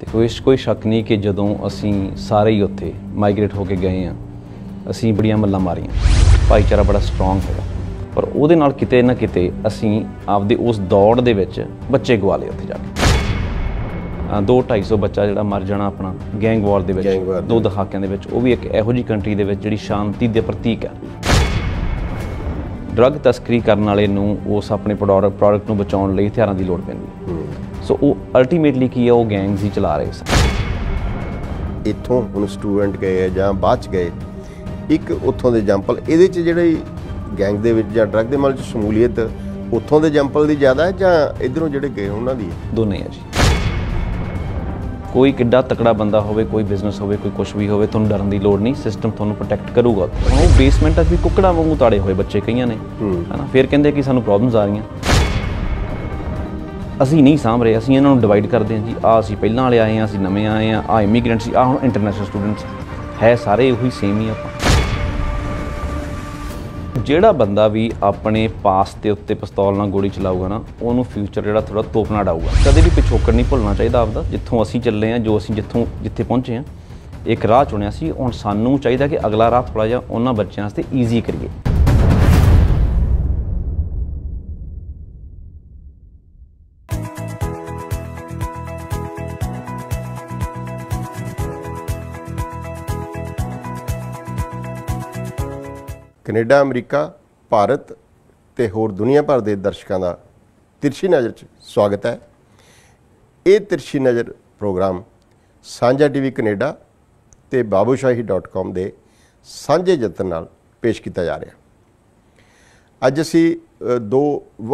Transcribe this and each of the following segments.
ਤੇ ਕੋਈ ਕੋਈ ਸ਼ੱਕ ਨਹੀਂ ਕਿ ਜਦੋਂ ਅਸੀਂ ਸਾਰੇ ਹੀ ਉੱਥੇ ਮਾਈਗ੍ਰੇਟ ਹੋ ਕੇ ਗਏ ਆ ਅਸੀਂ ਬੜੀਆਂ ਮੱਲਾਂ ਮਾਰੀਆਂ ਭਾਈਚਾਰਾ ਬੜਾ ਸਟਰੋਂਗ ਹੈਗਾ ਪਰ ਉਹਦੇ ਨਾਲ ਕਿਤੇ ਨਾ ਕਿਤੇ ਅਸੀਂ ਆਪਦੇ ਉਸ ਦੌੜ ਦੇ ਵਿੱਚ ਬੱਚੇ ਗਵਾ ਲਏ ਉੱਥੇ ਜਾ ਕੇ 2-250 ਬੱਚਾ ਜਿਹੜਾ ਮਰ ਜਾਣਾ ਆਪਣਾ ਗੈਂਗ ਵਾਰ ਦੇ ਵਿੱਚ ਦੋ ਦਹਾਕਿਆਂ ਦੇ ਵਿੱਚ ਉਹ ਵੀ ਇੱਕ ਇਹੋ ਜੀ ਕੰਟਰੀ ਦੇ ਵਿੱਚ ਜਿਹੜੀ ਸ਼ਾਂਤੀ ਦੇ ਪ੍ਰਤੀਕ ਹੈ ਡਰੱਗ ਤਸਕਰੀ ਕਰਨ ਵਾਲੇ ਨੂੰ ਉਸ ਆਪਣੇ ਪ੍ਰੋਡਕਟ ਨੂੰ ਬਚਾਉਣ ਲਈ ਹਥਿਆਰਾਂ ਦੀ ਲੋੜ ਪੈਂਦੀ ਹੈ ਸੋ ਉਹ ਅਲਟੀਮੇਟਲੀ ਕੀ ਹੈ ਉਹ ਗੈਂਗਸ ਹੀ ਚਲਾ ਰਹੇ ਸਨ ਇੱਥੋਂ ਹੁਣ ਸਟੂਡੈਂਟ ਗਏ ਜਾਂ ਬਾਅਦ ਚ ਗਏ ਇੱਕ ਉੱਥੋਂ ਦੇ ਜੰਪਲ ਇਹਦੇ ਚ ਜਿਹੜੇ ਗੈਂਗ ਦੇ ਵਿੱਚ ਜਾਂ ਡਰੱਗ ਦੇ ਮਾਲ ਚ ਸ਼ਮੂਲੀਅਤ ਉੱਥੋਂ ਦੇ ਜੰਪਲ ਦੀ ਜ਼ਿਆਦਾ ਹੈ ਜਾਂ ਇਧਰੋਂ ਜਿਹੜੇ ਗਏ ਉਹਨਾਂ ਦੀ ਦੋਨੇ ਹੈ ਜੀ ਕੋਈ ਕਿੱਡਾ ਤਕੜਾ ਬੰਦਾ ਹੋਵੇ ਕੋਈ ਬਿਜ਼ਨਸ ਹੋਵੇ ਕੋਈ ਕੁਝ ਵੀ ਹੋਵੇ ਤੁਹਾਨੂੰ ਡਰਨ ਦੀ ਲੋੜ ਨਹੀਂ ਸਿਸਟਮ ਤੁਹਾਨੂੰ ਪ੍ਰੋਟੈਕਟ ਕਰੂਗਾ ਉਹ ਬੇਸਮੈਂਟ ਤੱਕ ਵੀ ਕੁੱਕੜਾਂ ਵਾਂਗੂ ਤਾੜੇ ਹੋਏ ਬੱਚੇ ਕਈਆਂ ਨੇ ਹਨਾ ਫਿਰ ਕਹਿੰਦੇ ਕਿ ਸਾਨੂੰ ਪ੍ਰੋਬਲਮਸ ਆ ਰਹੀਆਂ ਅਸੀਂ ਨਹੀਂ ਸਾਂਭ ਰਹੇ ਅਸੀਂ ਇਹਨਾਂ ਨੂੰ ਡਿਵਾਈਡ ਕਰਦੇ ਹਾਂ ਜੀ ਆ ਅਸੀਂ ਪਹਿਲਾਂ ਵਾਲੇ ਆਏ ਆ ਅਸੀਂ ਨਵੇਂ ਆਏ ਆ ਆ ਇਮੀਗ੍ਰੈਂਟ ਸੀ ਆ ਹੁਣ ਇੰਟਰਨੈਸ਼ਨਲ ਸਟੂਡੈਂਟਸ ਹੈ ਸਾਰੇ ਉਹੀ ਸੇਮ ਹੀ ਆਪਾਂ ਜਿਹੜਾ ਬੰਦਾ ਵੀ ਆਪਣੇ ਪਾਸ ਤੇ ਉੱਤੇ ਪਿਸਤੌਲ ਨਾਲ ਗੋਲੀ ਚਲਾਊਗਾ ਨਾ ਉਹਨੂੰ ਫਿਊਚਰ ਜਿਹੜਾ ਥੋੜਾ ਤੋਪਣਾ ਡਾਊਗਾ ਕਦੇ ਵੀ ਪਿਛੋਕੜ ਨਹੀਂ ਭੁੱਲਣਾ ਚਾਹੀਦਾ ਆਪਦਾ ਜਿੱਥੋਂ ਅਸੀਂ ਚੱਲੇ ਆ ਜੋ ਅਸੀਂ ਜਿੱਥੋਂ ਜਿੱਥੇ ਪਹੁੰਚੇ ਆ ਇੱਕ ਰਾਹ ਚੁਣਿਆ ਸੀ ਹੁਣ ਸਾਨੂੰ ਚਾਹੀਦਾ ਕਿ ਅਗਲਾ ਰਾਹ ਥੋੜਾ ਜਿਹਾ ਉਹਨਾਂ ਬੱਚਿਆਂ ਵਾਸਤੇ ਈਜ਼ੀ ਕਰੀਏ ਕੈਨੇਡਾ ਅਮਰੀਕਾ ਭਾਰਤ ਤੇ ਹੋਰ ਦੁਨੀਆ ਭਰ ਦੇ ਦਰਸ਼ਕਾਂ ਦਾ ਤਿਰਛੀ ਨਜ਼ਰ 'ਚ ਸਵਾਗਤ ਹੈ ਇਹ ਤਿਰਛੀ ਨਜ਼ਰ ਪ੍ਰੋਗਰਾਮ ਸਾਂਝਾ ਟੀਵੀ ਕੈਨੇਡਾ ਤੇ ਬਾਬੂਸ਼ਾਹੀ.com ਦੇ ਸਾਂਝੇ ਯਤਨ ਨਾਲ ਪੇਸ਼ ਕੀਤਾ ਜਾ ਰਿਹਾ ਅੱਜ ਅਸੀਂ ਦੋ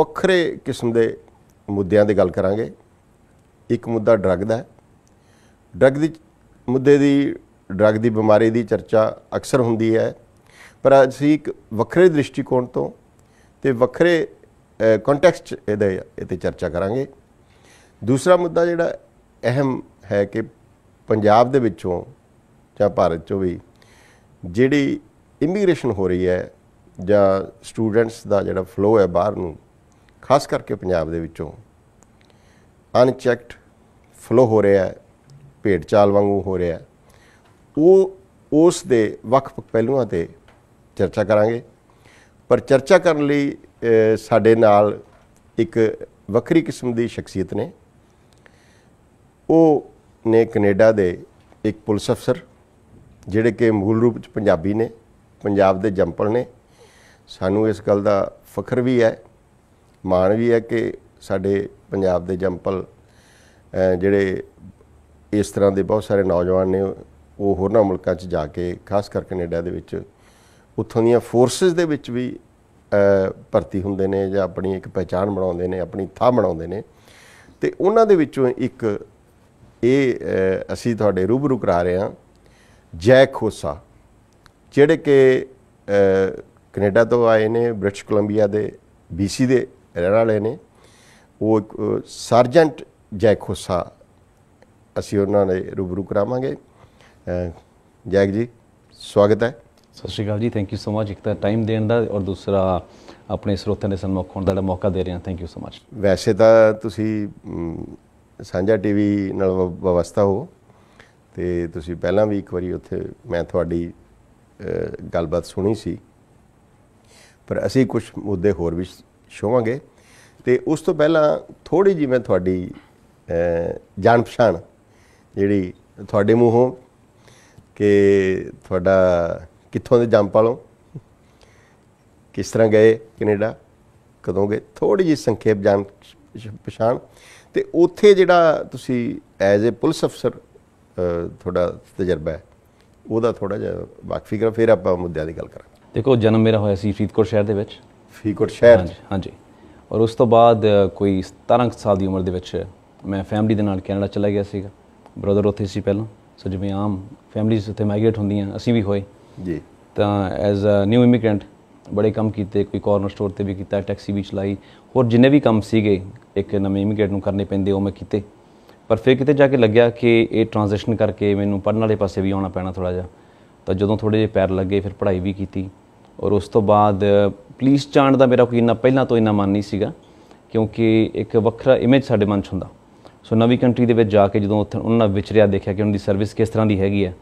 ਵੱਖਰੇ ਕਿਸਮ ਦੇ ਮੁੱਦਿਆਂ ਦੀ ਗੱਲ ਕਰਾਂਗੇ ਇੱਕ ਮੁੱਦਾ ਡਰੱਗ ਦਾ ਹੈ ਡਰੱਗ ਦੀ ਮੁੱਦੇ ਦੀ ਡਰੱਗ ਦੀ ਬਿਮਾਰੀ ਦੀ ਚਰਚਾ ਅਕਸਰ ਹੁੰਦੀ ਹੈ ਪਰ ਅਸੀਂ ਇੱਕ ਵੱਖਰੇ ਦ੍ਰਿਸ਼ਟੀਕੋਣ ਤੋਂ ਤੇ ਵੱਖਰੇ ਕੰਟੈਕਸਟ ਇਹਦੇ ਇਤੇ ਚਰਚਾ ਕਰਾਂਗੇ ਦੂਸਰਾ ਮੁੱਦਾ ਜਿਹੜਾ ਅਹਿਮ ਹੈ ਕਿ ਪੰਜਾਬ ਦੇ ਵਿੱਚੋਂ ਜਾਂ ਭਾਰਤ ਚੋਂ ਵੀ ਜਿਹੜੀ ਇਮੀਗ੍ਰੇਸ਼ਨ ਹੋ ਰਹੀ ਹੈ ਜਾਂ ਸਟੂਡੈਂਟਸ ਦਾ ਜਿਹੜਾ ਫਲੋ ਹੈ ਬਾਹਰ ਨੂੰ ਖਾਸ ਕਰਕੇ ਪੰਜਾਬ ਦੇ ਵਿੱਚੋਂ ਅਨਚੈਕਡ ਫਲੋ ਹੋ ਰਿਹਾ ਹੈ ਭੇਡ ਚਾਲ ਵਾਂਗੂ ਹੋ ਰਿਹਾ ਹੈ ਉਹ ਉਸ ਦੇ ਵੱਖ-ਵੱਖ ਪਹਿਲੂਆਂ ਤੇ ਚਰਚਾ ਕਰਾਂਗੇ ਪਰ ਚਰਚਾ ਕਰਨ ਲਈ ਸਾਡੇ ਨਾਲ ਇੱਕ ਵੱਖਰੀ ਕਿਸਮ ਦੀ ਸ਼ਖਸੀਅਤ ਨੇ ਉਹ ਨੇ ਕੈਨੇਡਾ ਦੇ ਇੱਕ ਪੁਲਿਸ ਅਫਸਰ ਜਿਹੜੇ ਕਿ ਮੂਲ ਰੂਪ ਚ ਪੰਜਾਬੀ ਨੇ ਪੰਜਾਬ ਦੇ ਜੰਪਲ ਨੇ ਸਾਨੂੰ ਇਸ ਗੱਲ ਦਾ ਫਖਰ ਵੀ ਹੈ ਮਾਣ ਵੀ ਹੈ ਕਿ ਸਾਡੇ ਪੰਜਾਬ ਦੇ ਜੰਪਲ ਜਿਹੜੇ ਇਸ ਤਰ੍ਹਾਂ ਦੇ ਬਹੁਤ ਸਾਰੇ ਨੌਜਵਾਨ ਨੇ ਉਹ ਹੋਰਨਾਂ ਮੁਲਕਾਂ 'ਚ ਜਾ ਕੇ ਖਾਸ ਕਰਕੇ ਕੈਨੇਡਾ ਦੇ ਵਿੱਚ ਉੱਥੋਂ ਦੀਆਂ ਫੋਰਸਸ ਦੇ ਵਿੱਚ ਵੀ ਭਰਤੀ ਹੁੰਦੇ ਨੇ ਜਾਂ ਆਪਣੀ ਇੱਕ ਪਛਾਣ ਬਣਾਉਂਦੇ ਨੇ ਆਪਣੀ ਥਾਂ ਬਣਾਉਂਦੇ ਨੇ ਤੇ ਉਹਨਾਂ ਦੇ ਵਿੱਚੋਂ ਇੱਕ ਇਹ ਅਸੀਂ ਤੁਹਾਡੇ ਰੂਬਰੂ ਕਰਾ ਰਹੇ ਹਾਂ ਜੈ ਖੋਸਾ ਜਿਹੜੇ ਕਿ ਕੈਨੇਡਾ ਤੋਂ ਆਏ ਨੇ ਬ੍ਰਿਟਿਸ਼ ਕੋਲੰਬੀਆ ਦੇ ਬੀਸੀ ਦੇ ਰਹਿਣ ਵਾਲੇ ਨੇ ਉਹ ਸਰਜੈਂਟ ਜੈ ਖੋਸਾ ਅਸੀਂ ਉਹਨਾਂ ਨੇ ਰੂਬਰੂ ਕਰਾਵਾਂਗੇ ਜੈਕ ਜੀ ਸਵਾਗਤ ਹੈ ਸਤਿ ਸ਼੍ਰੀ ਅਕਾਲ ਜੀ ਥੈਂਕ ਯੂ ਸੋ ਮਚ ਇੱਕ ਤਾਂ ਟਾਈਮ ਦੇਣ ਦਾ ਔਰ ਦੂਸਰਾ ਆਪਣੇ ਸਰੋਤਿਆਂ ਦੇ ਸਨਮੁਖ ਹੋਣ ਦਾ ਮੌਕਾ ਦੇ ਰਹੇ ਹਾਂ ਥੈਂਕ ਯੂ ਸੋ ਮਚ ਵੈਸੇ ਤਾਂ ਤੁਸੀਂ ਸਾਂਝਾ ਟੀਵੀ ਨਾਲ ਵਿਵਸਥਾ ਹੋ ਤੇ ਤੁਸੀਂ ਪਹਿਲਾਂ ਵੀ ਇੱਕ ਵਾਰੀ ਉੱਥੇ ਮੈਂ ਤੁਹਾਡੀ ਗੱਲਬਾਤ ਸੁਣੀ ਸੀ ਪਰ ਅਸੀਂ ਕੁਝ ਮੁੱਦੇ ਹੋਰ ਵੀ ਛੋਵਾਂਗੇ ਤੇ ਉਸ ਤੋਂ ਪਹਿਲਾਂ ਥੋੜੀ ਜੀ ਮੈਂ ਤੁਹਾਡੀ ਜਾਣ ਪਛਾਣ ਜਿਹੜੀ ਤੁਹਾਡੇ ਮੂੰਹੋਂ ਕਿ ਤੁਹਾਡਾ ਕਿੱਥੋਂ ਦੇ ਜੰਪਾਲੋਂ ਕਿਸ ਤਰ੍ਹਾਂ ਗਏ ਕੈਨੇਡਾ ਕਦੋਂ ਗਏ ਥੋੜੀ ਜੀ ਸੰਖੇਪ ਜਾਣ ਪਛਾਣ ਤੇ ਉੱਥੇ ਜਿਹੜਾ ਤੁਸੀਂ ਐਜ਼ ਅ ਪੁਲਿਸ ਅਫਸਰ ਤੁਹਾਡਾ ਤਜਰਬਾ ਹੈ ਉਹਦਾ ਥੋੜਾ ਜਿਹਾ ਵਾਕਫੀ ਕਰ ਫਿਰ ਆਪਾਂ ਮੁੱਦਿਆਂ ਦੀ ਗੱਲ ਕਰਾਂਗੇ ਦੇਖੋ ਜਨਮ ਮੇਰਾ ਹੋਇਆ ਸੀ ਫਰੀਦਕੋਟ ਸ਼ਹਿਰ ਦੇ ਵਿੱਚ ਫਰੀਦਕੋਟ ਸ਼ਹਿਰ ਹਾਂਜੀ ਔਰ ਉਸ ਤੋਂ ਬਾਅਦ ਕੋਈ 17 ਸਾਲ ਦੀ ਉਮਰ ਦੇ ਵਿੱਚ ਮੈਂ ਫੈਮਿਲੀ ਦੇ ਨਾਲ ਕੈਨੇਡਾ ਚਲਾ ਗਿਆ ਸੀਗਾ ਬ੍ਰਦਰ ਉੱਥੇ ਸੀ ਪਹਿਲਾਂ ਸੋ ਜਿਵੇਂ ਆਮ ਫੈਮਿਲੀਜ਼ ਉੱਥੇ ਮਾਈਗ੍ਰੇਟ ਹੁੰਦੀਆਂ ਅਸੀਂ ਵੀ ਹੋਏ ਜੀ ਤਾਂ ਐਜ਼ ਅ ਨਿਊ ਇਮੀਗ੍ਰੈਂਟ ਬੜੇ ਕੰਮ ਕੀਤੇ ਕੋਈ ਕਾਰਨਰ ਸਟੋਰ ਤੇ ਵੀ ਕੀਤਾ ਟੈਕਸੀ ਵੀ ਚਲਾਈ ਹੋਰ ਜਿੰਨੇ ਵੀ ਕੰਮ ਸੀਗੇ ਇੱਕ ਨਵੇਂ ਇਮੀਗ੍ਰੈਂਟ ਨੂੰ ਕਰਨੇ ਪੈਂਦੇ ਉਹ ਮੈਂ ਕੀਤੇ ਪਰ ਫਿਰ ਕਿਤੇ ਜਾ ਕੇ ਲੱਗਿਆ ਕਿ ਇਹ ਟ੍ਰਾਂਜੈਕਸ਼ਨ ਕਰਕੇ ਮੈਨੂੰ ਪੜਨ ਵਾਲੇ ਪਾਸੇ ਵੀ ਆਉਣਾ ਪੈਣਾ ਥੋੜਾ ਜਿਹਾ ਤਾਂ ਜਦੋਂ ਥੋੜੇ ਜਿਹੇ ਪੈਰ ਲੱਗੇ ਫਿਰ ਪੜ੍ਹਾਈ ਵੀ ਕੀਤੀ ਔਰ ਉਸ ਤੋਂ ਬਾਅਦ ਪੁਲਿਸ ਚਾਣ ਦਾ ਮੇਰਾ ਕੋਈ ਇੰਨਾ ਪਹਿਲਾਂ ਤੋਂ ਇੰਨਾ ਮਨ ਨਹੀਂ ਸੀਗਾ ਕਿਉਂਕਿ ਇੱਕ ਵੱਖਰਾ ਇਮੇਜ ਸਾਡੇ ਮਨ 'ਚ ਹੁੰਦਾ ਸੋ ਨਵੀਂ ਕੰਟਰੀ ਦੇ ਵਿੱਚ ਜਾ ਕੇ ਜਦੋਂ ਉੱਥੇ ਉਹਨਾਂ ਵਿਚਰਿਆ ਦੇਖਿਆ ਕਿ ਉਹਨਾਂ ਦੀ ਸਰਵਿਸ ਕਿਸ ਤਰ੍ਹਾਂ ਦੀ ਹੈਗੀ ਹੈ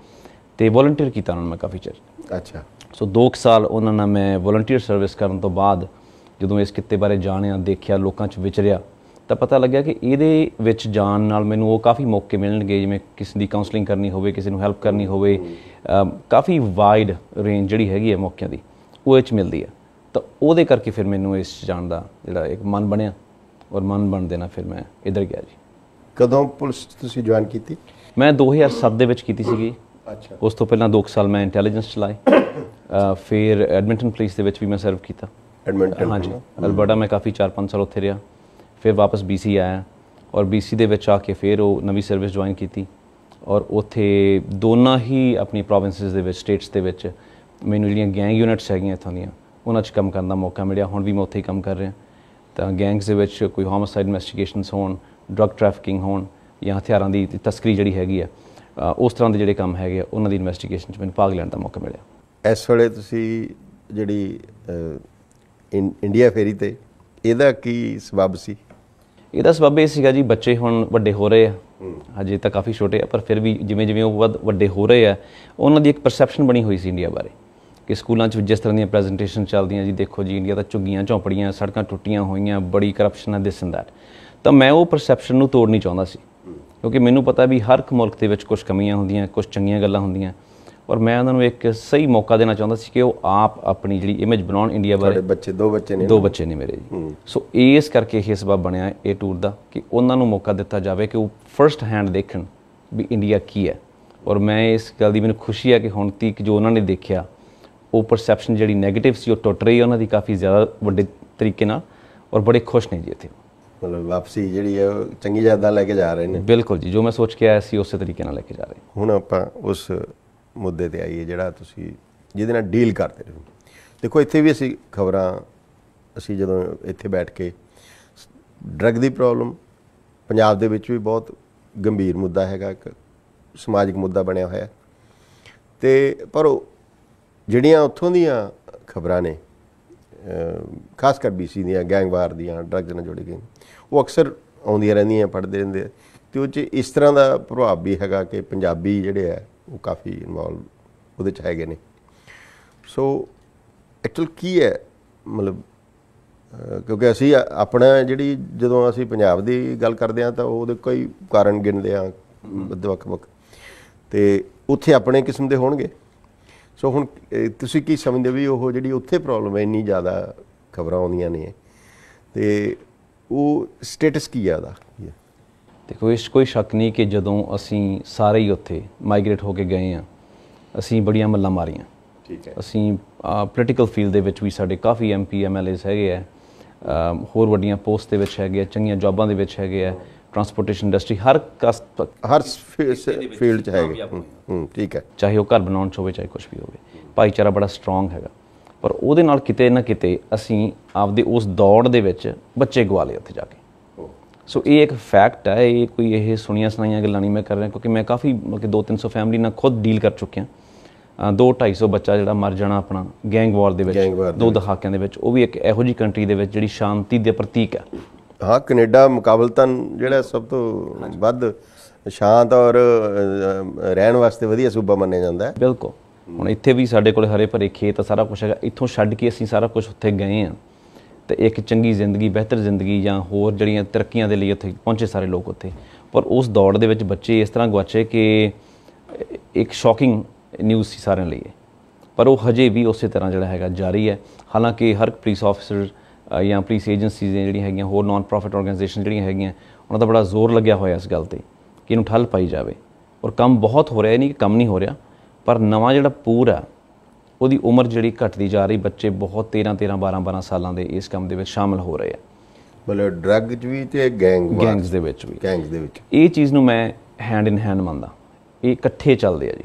ਤੇ ਵੋਲੰਟੀਅਰ ਕੀਤਾ ਉਹਨਾਂ ਮੈਂ ਕਾਫੀ ਚਿਰ ਅੱਛਾ ਸੋ 2 ਸਾਲ ਉਹਨਾਂ ਨਾਲ ਮੈਂ ਵੋਲੰਟੀਅਰ ਸਰਵਿਸ ਕਰਨ ਤੋਂ ਬਾਅਦ ਜਦੋਂ ਇਸ ਕਿੱਤੇ ਬਾਰੇ ਜਾਣਿਆ ਦੇਖਿਆ ਲੋਕਾਂ 'ਚ ਵਿਚਰਿਆ ਤਾਂ ਪਤਾ ਲੱਗਿਆ ਕਿ ਇਹਦੇ ਵਿੱਚ ਜਾਣ ਨਾਲ ਮੈਨੂੰ ਉਹ ਕਾਫੀ ਮੌਕੇ ਮਿਲਣਗੇ ਜਿਵੇਂ ਕਿਸੇ ਦੀ ਕਾਉਂਸਲਿੰਗ ਕਰਨੀ ਹੋਵੇ ਕਿਸੇ ਨੂੰ ਹੈਲਪ ਕਰਨੀ ਹੋਵੇ ਕਾਫੀ ਵਾਈਡ ਰੇਂਜ ਜਿਹੜੀ ਹੈਗੀ ਹੈ ਮੌਕਿਆਂ ਦੀ ਉਹ ਇਹ ਚ ਮਿਲਦੀ ਹੈ ਤਾਂ ਉਹਦੇ ਕਰਕੇ ਫਿਰ ਮੈਨੂੰ ਇਸ ਜਾਣ ਦਾ ਜਿਹੜਾ ਇੱਕ ਮਨ ਬਣਿਆ ਔਰ ਮਨ ਬਣ ਦੇਣਾ ਫਿਰ ਮੈਂ ਇੱਧਰ ਗਿਆ ਜੀ ਕਦੋਂ ਪੁਲਿਸ ਤੁਸੀਂ ਜੁਆਇਨ ਕੀਤੀ ਮੈਂ 2007 ਦੇ ਵਿੱਚ ਕੀਤੀ ਸੀਗੀ ਅੱਛਾ ਉਸ ਤੋਂ ਪਹਿਲਾਂ 2 ਸਾਲ ਮੈਂ ਇੰਟੈਲੀਜੈਂਸ ਚਲਾਈ ਫਿਰ ਐਡਮਿੰਟਨ ਪੁਲਿਸ ਦੇ ਵਿੱਚ ਵੀ ਮੈਂ ਸਰਵ ਕੀਤਾ ਐਡਮਿੰਟਨ ਹਾਂਜੀ ਅਲਬਰਟਾ ਮੈਂ ਕਾਫੀ 4-5 ਸਾਲ ਉੱਥੇ ਰਿਹਾ ਫਿਰ ਵਾਪਸ BC ਆਇਆ ਔਰ BC ਦੇ ਵਿੱਚ ਆ ਕੇ ਫਿਰ ਉਹ ਨਵੀਂ ਸਰਵਿਸ ਜੁਆਇਨ ਕੀਤੀ ਔਰ ਉੱਥੇ ਦੋਨਾਂ ਹੀ ਆਪਣੀ ਪ੍ਰੋਵਿੰਸਸ ਦੇ ਵਿੱਚ ਸਟੇਟਸ ਦੇ ਵਿੱਚ ਮੈਨੂੰ ਜਿਹੜੀਆਂ ਗੈਂਗ ਯੂਨਿਟਸ ਹੈਗੀਆਂ ਇਥੋਂ ਦੀਆਂ ਉਹਨਾਂ 'ਚ ਕੰਮ ਕਰਨ ਦਾ ਮੌਕਾ ਮਿਲਿਆ ਹੁਣ ਵੀ ਮੈਂ ਉੱਥੇ ਹੀ ਕੰਮ ਕਰ ਰਿਹਾ ਤਾਂ ਗੈਂਗਸ ਦੇ ਵਿੱਚ ਕੋਈ ਹੋਮਿਸਾਈਡ ਇਨਵੈਸਟੀਗੇਸ਼ਨਸ ਹੋਣ ਡਰਗ ਟ੍ਰੈਫਿਕਿੰਗ ਹੋਣ ਜਾਂ ਹਥਿਆਰਾਂ ਦੀ ਤਸਕਰੀ ਜਿਹੜੀ ਹੈਗੀ ਆ ਉਸ ਤਰ੍ਹਾਂ ਦੇ ਜਿਹੜੇ ਕੰਮ ਹੈਗੇ ਆ ਉਹਨਾਂ ਦੀ ਇਨਵੈਸਟੀਗੇਸ਼ਨ 'ਚ ਮੈਨੂੰ ਭਾਗ ਲੈਣ ਦਾ ਮੌਕਾ ਮਿਲਿਆ ਇਸ ਵੇਲੇ ਤੁਸੀਂ ਜਿਹੜੀ ਇੰਡੀਆ ਫੇਰੀ ਤੇ ਇਹਦਾ ਕੀ ਸਬਬ ਸੀ ਇਹਦਾ ਸਬਬ ਇਹ ਸੀਗਾ ਜੀ ਬੱਚੇ ਹੁਣ ਵੱਡੇ ਹੋ ਰਹੇ ਆ ਹਜੇ ਤਾਂ ਕਾਫੀ ਛੋਟੇ ਆ ਪਰ ਫਿਰ ਵੀ ਜਿਵੇਂ ਜਿਵੇਂ ਉਹ ਵੱਧ ਵੱਡੇ ਹੋ ਰਹੇ ਆ ਉਹਨਾਂ ਦੀ ਇੱਕ ਪਰਸੈਪਸ਼ਨ ਬਣੀ ਹੋਈ ਸੀ ਇੰਡੀਆ ਬਾਰੇ ਕਿ ਸਕੂਲਾਂ 'ਚ ਜਿਸ ਤਰ੍ਹਾਂ ਦੀਆਂ ਪ੍ਰੈਜੈਂਟੇਸ਼ਨ ਚੱਲਦੀਆਂ ਜੀ ਦੇਖੋ ਜੀ ਇੰਡੀਆ ਤਾਂ ਝੁੱਗੀਆਂ ਝੌਂਪੜੀਆਂ ਸੜਕਾਂ ਟੁੱਟੀਆਂ ਹੋਈਆਂ ਬੜੀ ਕਰਪਸ਼ਨ ਆ ਦਿਸ ਤਾਂ ਮੈਂ ਉਹ ਪਰਸੈਪਸ਼ਨ ਨੂੰ ਤੋੜਨੀ ਚਾਹੁੰਦਾ ਸੀ ਕਿਉਂਕਿ ਮੈਨੂੰ ਪਤਾ ਵੀ ਹਰ ਇੱਕ ਮੁਲਕ ਦੇ ਵਿੱਚ ਕੁਝ ਕਮੀਆਂ ਹੁੰਦੀਆਂ ਕੁਝ ਚੰਗੀਆਂ ਗੱਲਾਂ ਹੁੰਦੀਆਂ ਔਰ ਮੈਂ ਉਹਨਾਂ ਨੂੰ ਇੱਕ ਸਹੀ ਮੌਕਾ ਦੇਣਾ ਚਾਹੁੰਦਾ ਸੀ ਕਿ ਉਹ ਆਪ ਆਪਣੀ ਜਿਹੜੀ ਇਮੇਜ ਬਣਾਉਣ ਇੰਡੀਆ ਬਾਰੇ ਤੁਹਾਡੇ ਬੱਚੇ ਦੋ ਬੱਚੇ ਨੇ ਦੋ ਬੱਚੇ ਨੇ ਮੇਰੇ ਜੀ ਸੋ ਇਸ ਕਰਕੇ ਇਹ ਸਬਬ ਬਣਿਆ ਇਹ ਟੂਰ ਦਾ ਕਿ ਉਹਨਾਂ ਨੂੰ ਮੌਕਾ ਦਿੱਤਾ ਜਾਵੇ ਕਿ ਉਹ ਫਰਸਟ ਹੈਂਡ ਦੇਖਣ ਵੀ ਇੰਡੀਆ ਕੀ ਹੈ ਔਰ ਮੈਂ ਇਸ ਗੱਲ ਦੀ ਮੈਨੂੰ ਖੁਸ਼ੀ ਹੈ ਕਿ ਹੁਣ ਤੀਕ ਜੋ ਉਹਨਾਂ ਨੇ ਦੇਖਿਆ ਉਹ ਪਰਸੈਪਸ਼ਨ ਜਿਹੜੀ ਨੈਗੇਟਿਵ ਸੀ ਉਹ ਟੁੱਟ ਰਹੀ ਹੈ ਉਹਨਾਂ ਦੀ ਕਾਫੀ ਜ਼ਿਆਦਾ ਵੱਡੇ ਤਰੀਕੇ ਨਾਲ ਔਰ ਬੜੇ ਖੁਸ਼ ਨੇ ਜੀ ਇੱਥੇ ਮਤਲਬ ਵਾਪਸੀ ਜਿਹੜੀ ਹੈ ਚੰਗੀ ਜਾਦਾ ਲੈ ਕੇ ਜਾ ਰਹੇ ਨੇ ਬਿਲਕੁਲ ਜੀ ਜੋ ਮੈਂ ਸੋਚ ਕੇ ਆਇਆ ਸੀ ਉਸੇ ਤਰੀਕੇ ਨਾਲ ਲੈ ਕੇ ਜਾ ਰਹੇ ਹੁਣ ਆਪਾਂ ਉਸ ਮੁੱਦੇ ਤੇ ਆਈਏ ਜਿਹੜਾ ਤੁਸੀਂ ਜਿਹਦੇ ਨਾਲ ਡੀਲ ਕਰਦੇ ਰਹੇ ਦੇਖੋ ਇੱਥੇ ਵੀ ਅਸੀਂ ਖਬਰਾਂ ਅਸੀਂ ਜਦੋਂ ਇੱਥੇ ਬੈਠ ਕੇ ਡਰੱਗ ਦੀ ਪ੍ਰੋਬਲਮ ਪੰਜਾਬ ਦੇ ਵਿੱਚ ਵੀ ਬਹੁਤ ਗੰਭੀਰ ਮੁੱਦਾ ਹੈਗਾ ਇੱਕ ਸਮਾਜਿਕ ਮੁੱਦਾ ਬਣਿਆ ਹੋਇਆ ਤੇ ਪਰ ਜਿਹੜੀਆਂ ਉੱਥੋਂ ਦੀਆਂ ਖਬਰਾਂ ਨੇ ਖਾਸ ਕਰ ਬੀਸੀ ਦੀਆਂ ਗੈਂਗਵਾਰ ਦੀਆਂ ਡਰੱਗ ਨਾਲ ਜੁੜੀ ਗਏ ਉਹ ਅਕਸਰ ਆਉਂਦੀਆਂ ਰਹਿੰਦੀਆਂ ਪੜਦੇ ਰਹਿੰਦੇ ਤੇ ਉਹ ਚ ਇਸ ਤਰ੍ਹਾਂ ਦਾ ਪ੍ਰਭਾਵ ਵੀ ਹੈਗਾ ਕਿ ਪੰਜਾਬੀ ਜਿਹੜੇ ਆ ਉਹ ਕਾਫੀ ਇਨਵੋਲਵ ਉਹਦੇ ਚ ਹੈਗੇ ਨੇ ਸੋ ਐਕਚੁਅਲ ਕੀ ਹੈ ਮਤਲਬ ਕਿਉਂਕਿ ਅਸੀਂ ਆਪਣਾ ਜਿਹੜੀ ਜਦੋਂ ਅਸੀਂ ਪੰਜਾਬ ਦੀ ਗੱਲ ਕਰਦੇ ਆ ਤਾਂ ਉਹਦੇ ਕੋਈ ਕਾਰਨ ਗਿਣਦੇ ਆ ਵੱਖ-ਵੱਖ ਤੇ ਉੱਥੇ ਆਪਣੇ ਕਿਸਮ ਦੇ ਹੋਣਗੇ ਸੋ ਹੁਣ ਤੁਸੀਂ ਕੀ ਸਮਝਦੇ ਵੀ ਉਹ ਜਿਹੜੀ ਉੱਥੇ ਪ੍ਰੋਬਲਮ ਹੈ ਇੰਨੀ ਜ਼ਿਆਦਾ ਖਬਰਾਂ ਆਉਂਦੀਆਂ ਨੇ ਤੇ ਉਹ ਸਟੇਟਸ ਕੀ ਆ ਦਾ ਦੇਖੋ ਇਸ ਕੋਈ ਸ਼ੱਕ ਨਹੀਂ ਕਿ ਜਦੋਂ ਅਸੀਂ ਸਾਰੇ ਹੀ ਉੱਥੇ ਮਾਈਗ੍ਰੇਟ ਹੋ ਕੇ ਗਏ ਆ ਅਸੀਂ ਬੜੀਆਂ ਮੱਲਾਂ ਮਾਰੀਆਂ ਠੀਕ ਹੈ ਅਸੀਂ ਪੋਲੀਟੀਕਲ ਫੀਲਡ ਦੇ ਵਿੱਚ ਵੀ ਸਾਡੇ ਕਾਫੀ ਐਮਪੀ ਐਮਐਲਏਸ ਹੈਗੇ ਆ ਹੋਰ ਵੱਡੀਆਂ ਪੋਸਟ ਦੇ ਵਿੱਚ ਹੈਗੇ ਆ ਚੰਗੀਆਂ ਜੌਬਾਂ ਦੇ ਵਿੱਚ ਹੈਗੇ ਆ ਟਰਾਂਸਪੋਰਟੇਸ਼ਨ ਇੰਡਸਟਰੀ ਹਰ ਹਰ ਫੀਲਡ 'ਚ ਹੈਗੇ ਹੂੰ ਠੀਕ ਹੈ ਚਾਹੇ ਉਹ ਘਰ ਬਣਾਉਣ 'ਚ ਹੋਵੇ ਚਾਹੇ ਕੁਝ ਵੀ ਹੋਵੇ ਭਾਈਚਾਰਾ ਬੜਾ ਸਟਰੋਂਗ ਹੈਗਾ ਪਰ ਉਹਦੇ ਨਾਲ ਕਿਤੇ ਨਾ ਕਿਤੇ ਅਸੀਂ ਆਪਦੇ ਉਸ ਦੌੜ ਦੇ ਵਿੱਚ ਬੱਚੇ ਗਵਾ ਲਏ ਉੱਥੇ ਜਾ ਕੇ ਸੋ ਇਹ ਇੱਕ ਫੈਕਟ ਹੈ ਇਹ ਕੋਈ ਇਹ ਸੁਣੀਆਂ ਸੁਣਾਈਆਂ ਗੱਲਾਂ ਨਹੀਂ ਮੈਂ ਕਰ ਰਿਹਾ ਕਿਉਂਕਿ ਮੈਂ ਕਾਫੀ ਕਿ 2-300 ਫੈਮਿਲੀ ਨਾਲ ਖੁਦ ਡੀਲ ਕਰ ਚੁੱਕਿਆ 2-250 ਬੱਚਾ ਜਿਹੜਾ ਮਰ ਜਾਣਾ ਆਪਣਾ ਗੈਂਗ ਵਾਰ ਦੇ ਵਿੱਚ ਦੋ ਦਹਾਕਿਆਂ ਦੇ ਵਿੱਚ ਉਹ ਵੀ ਇੱਕ ਇਹੋ ਜੀ ਕੰਟਰੀ ਦੇ ਵਿੱਚ ਜਿਹੜੀ ਸ਼ਾਂਤੀ ਦੇ ਪ੍ਰਤੀਕ ਹੈ ਹਾਂ ਕੈਨੇਡਾ ਮੁਕਾਬਲਤਨ ਜਿਹੜਾ ਸਭ ਤੋਂ ਵੱਧ ਸ਼ਾਂਤ ਔਰ ਰਹਿਣ ਵਾਸਤੇ ਵਧੀਆ ਸੂਬਾ ਮੰਨਿਆ ਜਾਂਦਾ ਹੈ ਬਿਲਕੁਲ ਹੁਣ ਇੱਥੇ ਵੀ ਸਾਡੇ ਕੋਲ ਹਰੇ ਭਰੇ ਖੇਤ ਸਾਰਾ ਕੁਝ ਹੈਗਾ ਇੱਥੋਂ ਛੱਡ ਕੇ ਅਸੀਂ ਸਾਰਾ ਕੁਝ ਉੱਥੇ ਗਏ ਆ ਤੇ ਇੱਕ ਚੰਗੀ ਜ਼ਿੰਦਗੀ ਬਿਹਤਰ ਜ਼ਿੰਦਗੀ ਜਾਂ ਹੋਰ ਜਿਹੜੀਆਂ ਤਰੱਕੀਆਂ ਦੇ ਲਈ ਉੱਥੇ ਪਹੁੰਚੇ ਸਾਰੇ ਲੋਕ ਉੱਥੇ ਪਰ ਉਸ ਦੌੜ ਦੇ ਵਿੱਚ ਬੱਚੇ ਇਸ ਤਰ੍ਹਾਂ ਗਵਾਚੇ ਕਿ ਇੱਕ ਸ਼ੌਕਿੰਗ ਨਿਊਜ਼ ਸੀ ਸਾਰਿਆਂ ਲਈ ਪਰ ਉਹ ਹਜੇ ਵੀ ਉਸੇ ਤਰ੍ਹਾਂ ਜਿਹੜਾ ਹੈਗਾ ਜਾਰੀ ਹੈ ਹਾਲਾਂਕਿ ਹਰ ਪੁਲਿਸ ਆਫੀਸਰ ਜਾਂ ਪੁਲਿਸ ਏਜੰਸੀਜ਼ ਜਿਹੜੀਆਂ ਹੈਗੀਆਂ ਹੋਰ ਨਾਨ ਪ੍ਰੋਫਿਟ ਆਰਗੇਨਾਈਜੇਸ਼ਨ ਜਿਹੜੀਆਂ ਹੈਗੀਆਂ ਉਹਨਾਂ ਦਾ ਬੜਾ ਜ਼ੋਰ ਲੱਗਿਆ ਹੋਇਆ ਇਸ ਗੱਲ ਤੇ ਕਿ ਇਹਨੂੰ ਠੱਲ ਪਾਈ ਜਾਵੇ ਔਰ ਕੰਮ ਬਹੁਤ ਹੋ ਰਿਹਾ ਨਹੀਂ ਕਿ ਕੰਮ ਨਹੀਂ ਹੋ ਰਿਹਾ ਪਰ ਨਵਾਂ ਜਿਹੜਾ ਪੂਰ ਆ ਉਹਦੀ ਉਮਰ ਜਿਹੜੀ ਘਟਦੀ ਜਾ ਰਹੀ ਬੱਚੇ ਬਹੁਤ 13 13 12 12 ਸਾਲਾਂ ਦੇ ਇਸ ਕੰਮ ਦੇ ਵਿੱਚ ਸ਼ਾਮਲ ਹੋ ਰਹੇ ਆ ਬਲੇ ਡਰੱਗ ਚ ਵੀ ਤੇ ਗੈਂਗ ਗੈਂਗਸ ਦੇ ਵਿੱਚ ਵੀ ਗੈਂਗਸ ਦੇ ਵਿੱਚ ਇਹ ਚੀਜ਼ ਨੂੰ ਮੈਂ ਹੈਂਡ ਇਨ ਹੈਂਡ ਮੰਨਦਾ ਇਹ ਇਕੱਠੇ ਚੱਲਦੇ ਆ ਜੀ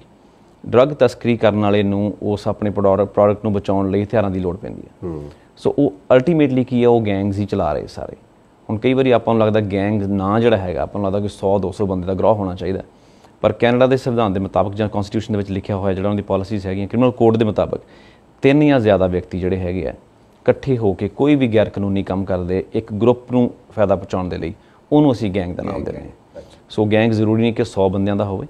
ਡਰੱਗ ਤਸਕਰੀ ਕਰਨ ਵਾਲੇ ਨੂੰ ਉਸ ਆਪਣੇ ਪ੍ਰੋਡਕਟ ਨੂੰ ਬਚਾਉਣ ਲਈ ਹਥਿਆਰਾਂ ਦੀ ਲੋੜ ਪੈਂਦੀ ਹੈ ਸੋ ਉਹ ਅਲਟੀਮੇਟਲੀ ਕੀ ਹੈ ਉਹ ਗੈਂਗਸ ਹੀ ਚਲਾ ਰਹੇ ਸਾਰੇ ਹੁਣ ਕਈ ਵਾਰੀ ਆਪਾਂ ਨੂੰ ਲੱਗਦਾ ਗੈਂਗ ਨਾ ਜਿਹੜਾ ਹੈਗਾ ਆਪਾਂ ਨੂੰ ਲੱਗਦਾ ਕਿ 100 200 ਬੰਦੇ ਦਾ ਗਰੋਹ ਹੋਣਾ ਚਾਹੀਦਾ ਪਰ ਕੈਨੇਡਾ ਦੇ ਸੰਵਿਧਾਨ ਦੇ ਮੁਤਾਬਕ ਜਾਂ ਕਨਸਟੀਟਿਊਸ਼ਨ ਦੇ ਵਿੱਚ ਲਿਖਿਆ ਹੋਇਆ ਜਿਹੜਾ ਉਹਨਾਂ ਦੀ ਪਾਲਿਸੀਜ਼ ਹੈਗੀਆਂ ਕ੍ਰਿਮੀਨਲ ਕੋਡ ਦੇ ਮੁਤਾਬਕ ਤਿੰਨ ਜਾਂ ਜ਼ਿਆਦਾ ਵਿਅਕਤੀ ਜਿਹੜੇ ਹੈਗੇ ਆ ਇਕੱਠੇ ਹੋ ਕੇ ਕੋਈ ਵੀ ਗੈਰ ਕਾਨੂੰਨੀ ਕੰਮ ਕਰਦੇ ਇੱਕ ਗਰੁੱਪ ਨੂੰ ਫਾਇਦਾ ਪਹੁੰਚਾਉਣ ਦੇ ਲਈ ਉਹਨੂੰ ਅਸੀਂ ਗੈਂਗ ਦਾ ਨਾਮ ਦਿੰਦੇ ਹਾਂ ਸੋ ਗੈਂਗ ਜ਼ਰੂਰੀ ਨਹੀਂ ਕਿ 100 ਬੰਦਿਆਂ ਦਾ ਹੋਵੇ